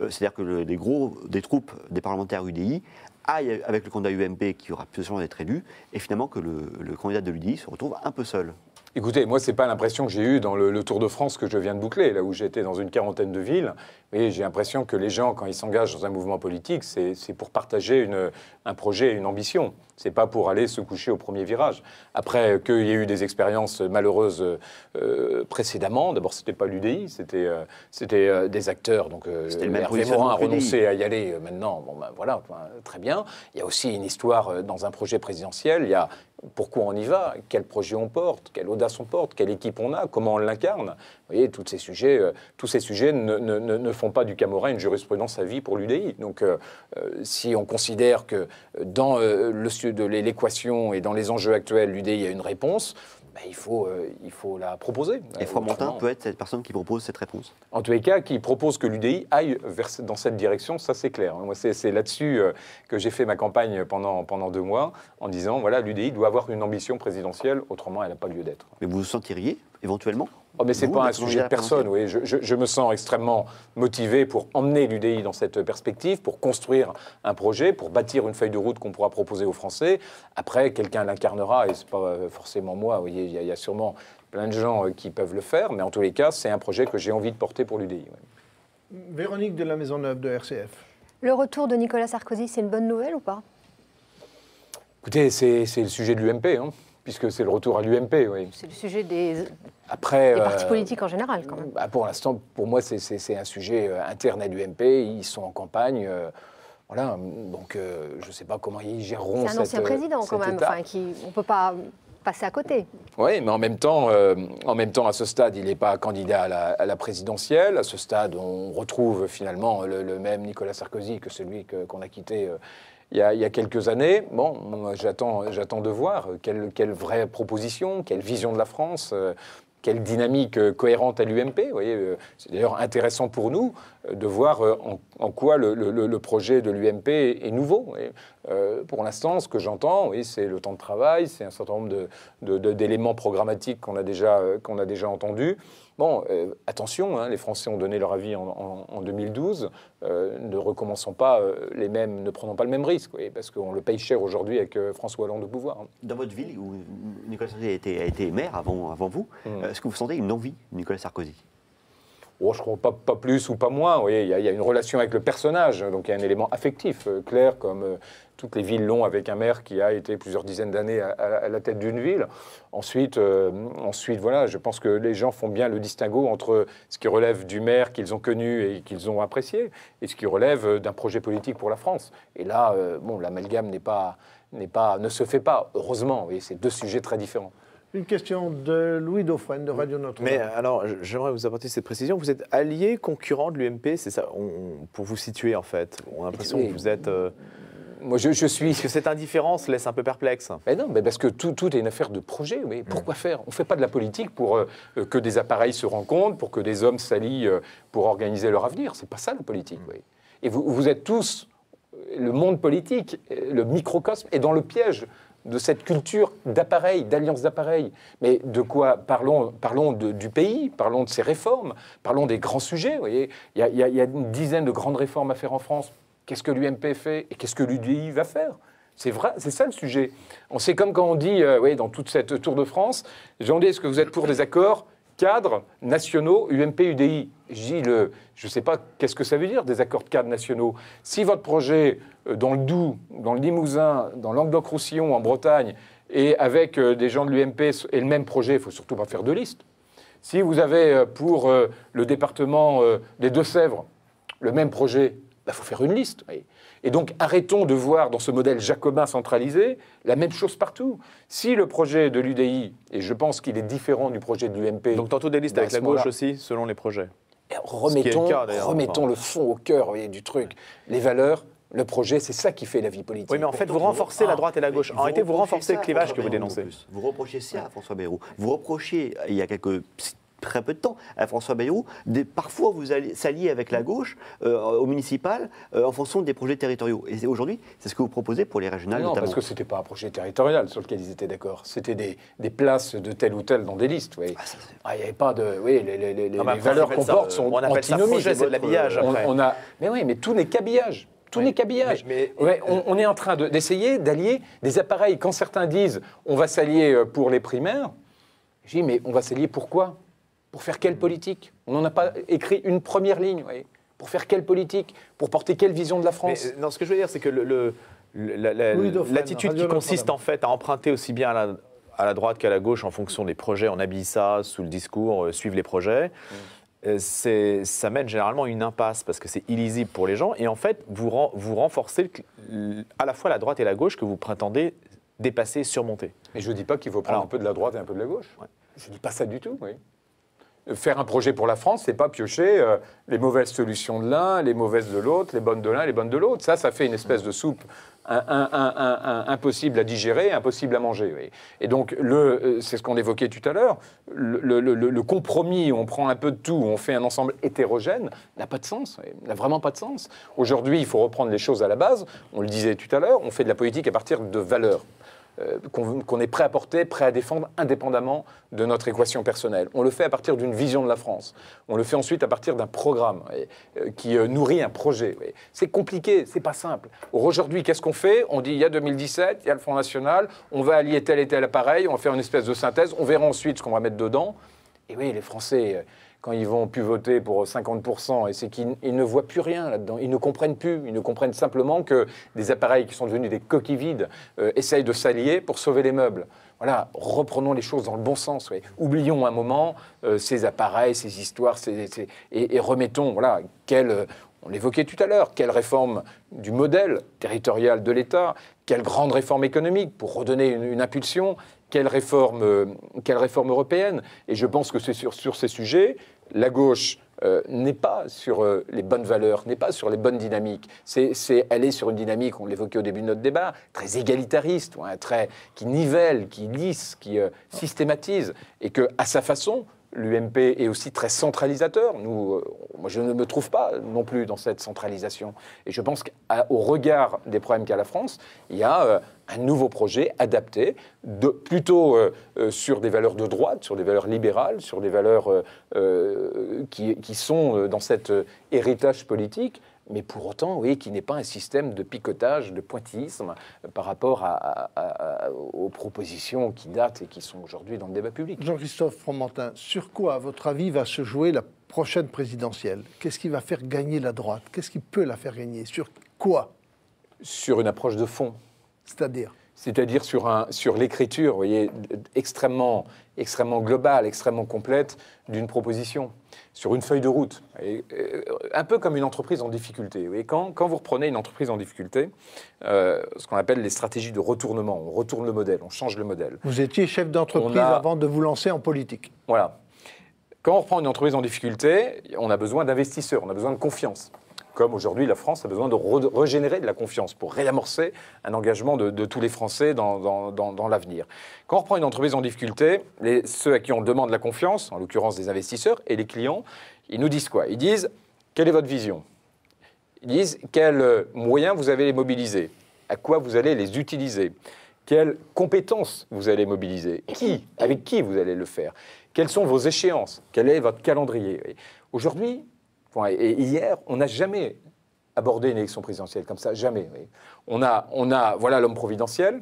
Euh, c'est-à-dire que des gros, des troupes des parlementaires UDI aillent avec le candidat UMP qui aura plus de chances d'être élu, et finalement que le candidat de l'UDI se retrouve un peu seul. Écoutez, moi, ce n'est pas l'impression que j'ai eue dans le, Tour de France que je viens de boucler, là où j'étais dans une quarantaine de villes. Et j'ai l'impression que les gens, quand ils s'engagent dans un mouvement politique, c'est pour partager une, un projet et une ambition. C'est pas pour aller se coucher au premier virage. Après euh, qu'il y ait eu des expériences malheureuses euh, précédemment, d'abord c'était pas l'UDI, c'était euh, des acteurs. Donc le même Hervé a renoncé à y aller. Maintenant, ben, voilà, très bien. Il y a aussi une histoire dans un projet présidentiel. Il y a pourquoi on y va, quel projet on porte, quelle audace on porte, quelle équipe on a, comment on l'incarne. Vous voyez, tous ces sujets, euh, tous ces sujets ne, font pas du Camorra une jurisprudence à vie pour l'UDI. Donc, euh, euh, si on considère que dans de l'équation et dans les enjeux actuels, l'UDI a une réponse, bah, il, faut, euh, il faut la proposer. Et Fromentin peut être cette personne qui propose cette réponse En tous les cas, qui propose que l'UDI aille vers, dans cette direction, ça c'est clair. Moi, c'est là-dessus euh, que j'ai fait ma campagne pendant, pendant deux mois, en disant, voilà, l'UDI doit avoir une ambition présidentielle, autrement elle n'a pas lieu d'être. Mais vous vous sentiriez éventuellement Oh, mais c'est pas un sujet de personne, oui. Je, je, me sens extrêmement motivé pour emmener l'UDI dans cette perspective, pour construire un projet, pour bâtir une feuille de route qu'on pourra proposer aux Français. Après, quelqu'un l'incarnera, et c'est pas euh, forcément moi, il y, a sûrement plein de gens euh, qui peuvent le faire, mais en tous les cas, c'est un projet que j'ai envie de porter pour l'UDI. Véronique de la Maison-Neuve de RCF. Le retour de Nicolas Sarkozy, c'est une bonne nouvelle ou pas Écoutez, c'est le sujet de l'UMP. Hein puisque c'est le retour à l'UMP. Oui. C'est le sujet des, Après, partis euh, politiques en général, quand même. Bah, pour l'instant, pour moi, c'est un sujet euh, interne à l'UMP. Ils sont en campagne. Euh, voilà, donc je ne sais pas comment ils géreront cette C'est un ancien président, quand même, enfin, qui, on ne peut pas passer à côté. Oui, mais en même temps, en même temps à ce stade, il n'est pas candidat à la, présidentielle. À ce stade, on retrouve finalement le, même Nicolas Sarkozy que celui qu'on a quitté il y, a, quelques années. Bon, j'attends, de voir quelle, vraie proposition, quelle vision de la France. Euh, quelle dynamique euh, cohérente à l'UMP. Euh, c'est d'ailleurs intéressant pour nous de voir euh, en, quoi le, projet de l'UMP est, nouveau. Et, euh, pour l'instant, ce que j'entends, oui, c'est le temps de travail, c'est un certain nombre d'éléments programmatiques qu'on a déjà, euh, déjà entendus. Bon, attention, hein, les Français ont donné leur avis en, 2012. ne recommençons pas les mêmes, ne prenons pas le même risque, parce qu'on le paye cher aujourd'hui avec François Hollande au pouvoir. Dans votre ville, où Nicolas Sarkozy a été, maire avant, avant vous, mmh. est-ce que vous sentez une envie, Nicolas Sarkozy Oh, je crois pas, plus ou pas moins. Il y, a une relation avec le personnage, donc il y a un élément affectif euh, clair, comme euh, toutes les villes l'ont avec un maire qui a été plusieurs dizaines d'années à, la tête d'une ville. Ensuite, euh, ensuite, voilà, je pense que les gens font bien le distinguo entre ce qui relève du maire qu'ils ont connu et qu'ils ont apprécié, et ce qui relève d'un projet politique pour la France. Et là, bon, l'amalgame n'est pas, ne se fait pas, heureusement. C'est deux sujets très différents. Une question de Louis Dauphine de Radio Notre-Dame. Mais alors, j'aimerais vous apporter cette précision. Vous êtes allié concurrent de l'UMP, c'est ça Pour vous situer, en fait. On a l'impression que vous êtes. Euh, Moi, je, suis. que cette indifférence laisse un peu perplexe. Mais non, mais parce que tout, est une affaire de projet. Mais pourquoi mm. faire On ne fait pas de la politique pour euh, euh, que des appareils se rencontrent, pour que des hommes s'allient pour organiser leur avenir. C'est pas ça la politique. Mm. Et vous, vous êtes tous le monde politique, le microcosme est dans le piège de cette culture d'appareil, d'alliance d'appareil. Mais de quoi parlons Parlons du pays, parlons de ses réformes, parlons des grands sujets. Vous voyez, il y, a une dizaine de grandes réformes à faire en France. Qu'est-ce que l'UMP fait et qu'est-ce que l'UDI va faire c'est vrai, c'est ça le sujet. On sait comme quand on dit, euh, oui, dans toute cette Tour de France, j'ai dis est-ce que vous êtes pour des accords cadres nationaux UMP-UDI je ne sais pas qu'est-ce que ça veut dire des accords de cadres nationaux. Si votre projet euh, dans le Doubs, dans le Limousin, dans languedoc roussillon en Bretagne, et avec euh, des gens de l'UMP est le même projet, il faut surtout pas faire deux listes. Si vous avez euh, pour le département des Deux-Sèvres le même projet, il bah, faut faire une liste. Et donc arrêtons de voir dans ce modèle jacobin centralisé la même chose partout. Si le projet de l'UDI, et je pense qu'il est différent du projet de l'UMP. Donc tantôt des listes bah, avec la gauche aussi, selon les projets remettons, le, fond au cœur du truc. Les valeurs, le projet, c'est ça qui fait la vie politique. Oui, mais en fait, vous renforcez la ah, droite et la gauche. En réalité, vous renforcez le clivage que vous dénoncez. Vous reprochez ça à François Bayrou. Vous reprochez, il y a quelques très peu de temps à euh, François Bayrou. parfois, vous allez s'allier avec la gauche euh, au municipal euh, en fonction des projets territoriaux. Et aujourd'hui, c'est ce que vous proposez pour les régionales non, parce que ce n'était pas un projet territorial sur lequel ils étaient d'accord. C'était des, places de telle ou tel dans des listes. Ah, ah, il oui. n'y avait pas de... Oui, les, ah, bah, valeurs qu'on porte sont On antinomiques. c'est de l'habillage. On, mais oui, mais tout n'est qu'habillage. Tout n'est les Mais, on, est en train d'essayer d'allier des appareils. Quand certains disent on va s'allier pour les primaires, je dis mais on va s'allier pourquoi pour faire quelle politique On n'en a pas écrit une première ligne. Voyez. Pour faire quelle politique Pour porter quelle vision de la France euh, Non, ce que je veux dire, c'est que l'attitude qui consiste en fait à emprunter aussi bien à la, droite qu'à la gauche en fonction des projets, on habille ça sous le discours, euh, suivre les projets. Mm. Euh, ça mène généralement à une impasse parce que c'est illisible pour les gens. Et en fait, vous, renforcez à la fois la droite et la gauche que vous prétendez dépasser, surmonter. Mais je ne dis pas qu'il faut prendre un peu de la droite et un peu de la gauche. Je ne dis pas ça du tout. Oui faire un projet pour la France, c'est pas piocher euh, les mauvaises solutions de l'un, les mauvaises de l'autre, les bonnes de l'un, les bonnes de l'autre. Ça, ça fait une espèce de soupe impossible à digérer, impossible à manger. Et donc, euh, c'est ce qu'on évoquait tout à l'heure, le, compromis on prend un peu de tout, on fait un ensemble hétérogène, n'a pas de sens, n'a vraiment pas de sens. Aujourd'hui, il faut reprendre les choses à la base, on le disait tout à l'heure, on fait de la politique à partir de valeurs. Euh, qu'on est prêt à porter, prêt à défendre indépendamment de notre équation personnelle. On le fait à partir d'une vision de la France. On le fait ensuite à partir d'un programme euh, qui euh, nourrit un projet. C'est compliqué, c'est pas simple. Aujourd'hui, qu'est-ce qu'on fait On dit il y a 2017, il y a le Front National, on va allier tel et tel appareil, on va faire une espèce de synthèse, on verra ensuite ce qu'on va mettre dedans. Et oui, les Français quand ils vont plus voter pour 50%, et c'est qu'ils ne voient plus rien là-dedans. Ils ne comprennent plus. Ils ne comprennent simplement que des appareils qui sont devenus des coquilles vides euh, essayent de s'allier pour sauver les meubles. Voilà, reprenons les choses dans le bon sens. Oublions un moment euh, ces appareils, ces histoires, et, remettons, voilà, quelle, euh, on l'évoquait tout à l'heure, quelle réforme du modèle territorial de l'État, quelle grande réforme économique pour redonner une, impulsion, quelle réforme, quelle réforme européenne. Et je pense que c'est sur ces sujets la gauche euh, n'est pas sur euh, les bonnes valeurs, n'est pas sur les bonnes dynamiques. C'est, elle est sur une dynamique, on l'évoquait au début de notre débat, très égalitariste, qui nivelle, qui lisse, qui euh, systématise, et que à sa façon, l'UMP est aussi très centralisateur. Nous, moi, je ne me trouve pas non plus dans cette centralisation. Et je pense qu'au regard des problèmes qu'a la France, il y a un nouveau projet adapté, plutôt euh, euh, sur des valeurs de droite, sur des valeurs libérales, sur des valeurs euh, qui, sont dans cet héritage politique, mais pour autant, oui, qui n'est pas un système de picotage, de pointillisme par rapport aux propositions qui datent et qui sont aujourd'hui dans le débat public. Jean-Christophe Fromentin, sur quoi, à votre avis, va se jouer la prochaine présidentielle Qu'est-ce qui va faire gagner la droite Qu'est-ce qui peut la faire gagner Sur quoi Sur une approche de fond c'est-à-dire C'est-à-dire sur, l'écriture, voyez, extrêmement, extrêmement globale, extrêmement complète d'une proposition, sur une feuille de route. Euh, un peu comme une entreprise en difficulté. quand, vous reprenez une entreprise en difficulté, euh, ce qu'on appelle les stratégies de retournement, on retourne le modèle, on change le modèle. Vous étiez chef d'entreprise avant de vous lancer en politique. Voilà. Quand on reprend une entreprise en difficulté, on a besoin d'investisseurs, on a besoin de confiance comme aujourd'hui la France a besoin de régénérer de la confiance pour réamorcer un engagement de, tous les Français dans, l'avenir. Quand on reprend une entreprise en difficulté, ceux à qui on demande la confiance, en l'occurrence des investisseurs et les clients, ils nous disent quoi Ils disent quelle est votre vision Ils disent quels moyens vous allez les mobiliser À quoi vous allez les utiliser Quelles compétences vous allez mobiliser Qui Avec qui vous allez le faire Quelles sont vos échéances Quel est votre calendrier Aujourd'hui, et hier, on n'a jamais abordé une élection présidentielle comme ça, jamais. On, a, voilà l'homme providentiel,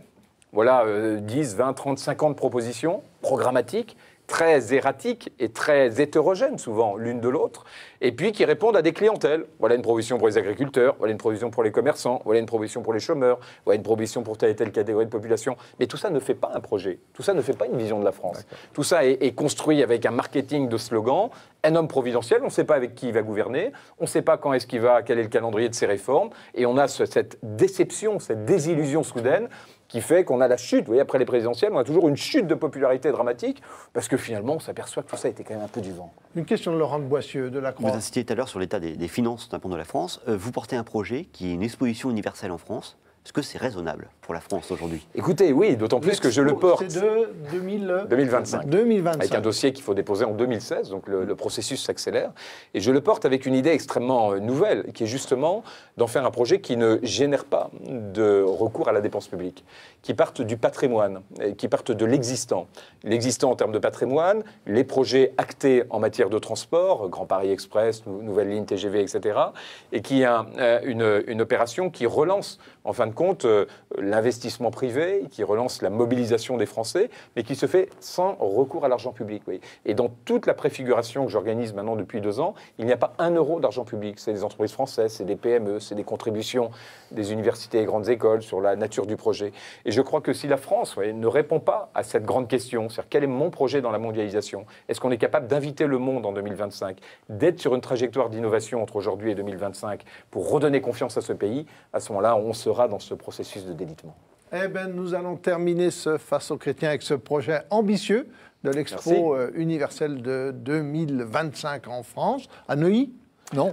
voilà 10, 20, 30, 50 propositions programmatiques, très erratiques et très hétérogènes souvent l'une de l'autre, et puis qui répondent à des clientèles. Voilà une provision pour les agriculteurs, voilà une provision pour les commerçants, voilà une provision pour les chômeurs, voilà une provision pour telle et telle catégorie de population. Mais tout ça ne fait pas un projet, tout ça ne fait pas une vision de la France. Tout ça est, construit avec un marketing de slogans, un homme providentiel, on ne sait pas avec qui il va gouverner, on ne sait pas quand est-ce qu'il va, quel est le calendrier de ses réformes, et on a cette déception, cette désillusion soudaine qui fait qu'on a la chute. Vous voyez, après les présidentielles, on a toujours une chute de popularité dramatique, parce que finalement, on s'aperçoit que tout ça était quand même un peu du vent. Une question de Laurent Boissieu, de la Croix. Vous insistiez tout à l'heure sur l'état des, finances finances, pont de la France. Euh, vous portez un projet qui est une exposition universelle en France, est-ce que c'est raisonnable pour la France aujourd'hui Écoutez, oui, d'autant plus que je le porte. de 2025. Euh, avec un dossier qu'il faut déposer en 2016, donc le processus s'accélère. Et je le porte avec une idée extrêmement euh, nouvelle, qui est justement d'en faire un projet qui ne génère pas de recours à la dépense publique qui partent du patrimoine, qui partent de l'existant. L'existant en termes de patrimoine, les projets actés en matière de transport, Grand Paris Express, nouvelle ligne TGV, etc., et qui a euh, une, opération qui relance, en fin de compte, euh, l'investissement privé, qui relance la mobilisation des Français, mais qui se fait sans recours à l'argent public. Oui. Et dans toute la préfiguration que j'organise maintenant depuis deux ans, il n'y a pas un euro d'argent public. C'est des entreprises françaises, c'est des PME, c'est des contributions des universités et grandes écoles sur la nature du projet. Et je crois que si la France ne répond pas à cette grande question, c'est-à-dire quel est mon projet dans la mondialisation, est-ce qu'on est capable d'inviter le monde en 2025, d'être sur une trajectoire d'innovation entre aujourd'hui et 2025 pour redonner confiance à ce pays, à ce moment-là, on sera dans ce processus de délitement. Eh bien, nous allons terminer ce Face aux chrétiens avec ce projet ambitieux de l'Expo euh, universelle de 2025 en France, à Neuilly,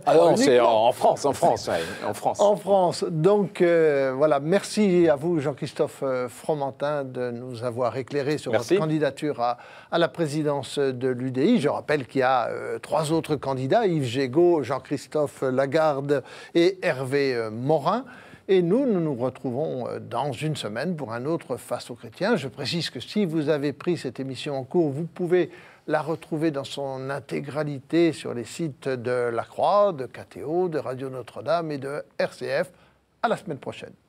ah, non. c'est en France, en France, en France. En France. Donc euh, voilà, merci à vous, Jean-Christophe euh, Fromentin, de nous avoir éclairé sur votre candidature à, la présidence de l'UDI. Je rappelle qu'il y a euh, trois autres candidats Yves Gégaud, Jean-Christophe Lagarde et Hervé Morin. Et nous, nous nous retrouvons dans une semaine pour un autre Face aux chrétiens. Je précise que si vous avez pris cette émission en cours, vous pouvez la retrouver dans son intégralité sur les sites de La Croix, de KTO, de Radio Notre-Dame et de RCF. À la semaine prochaine.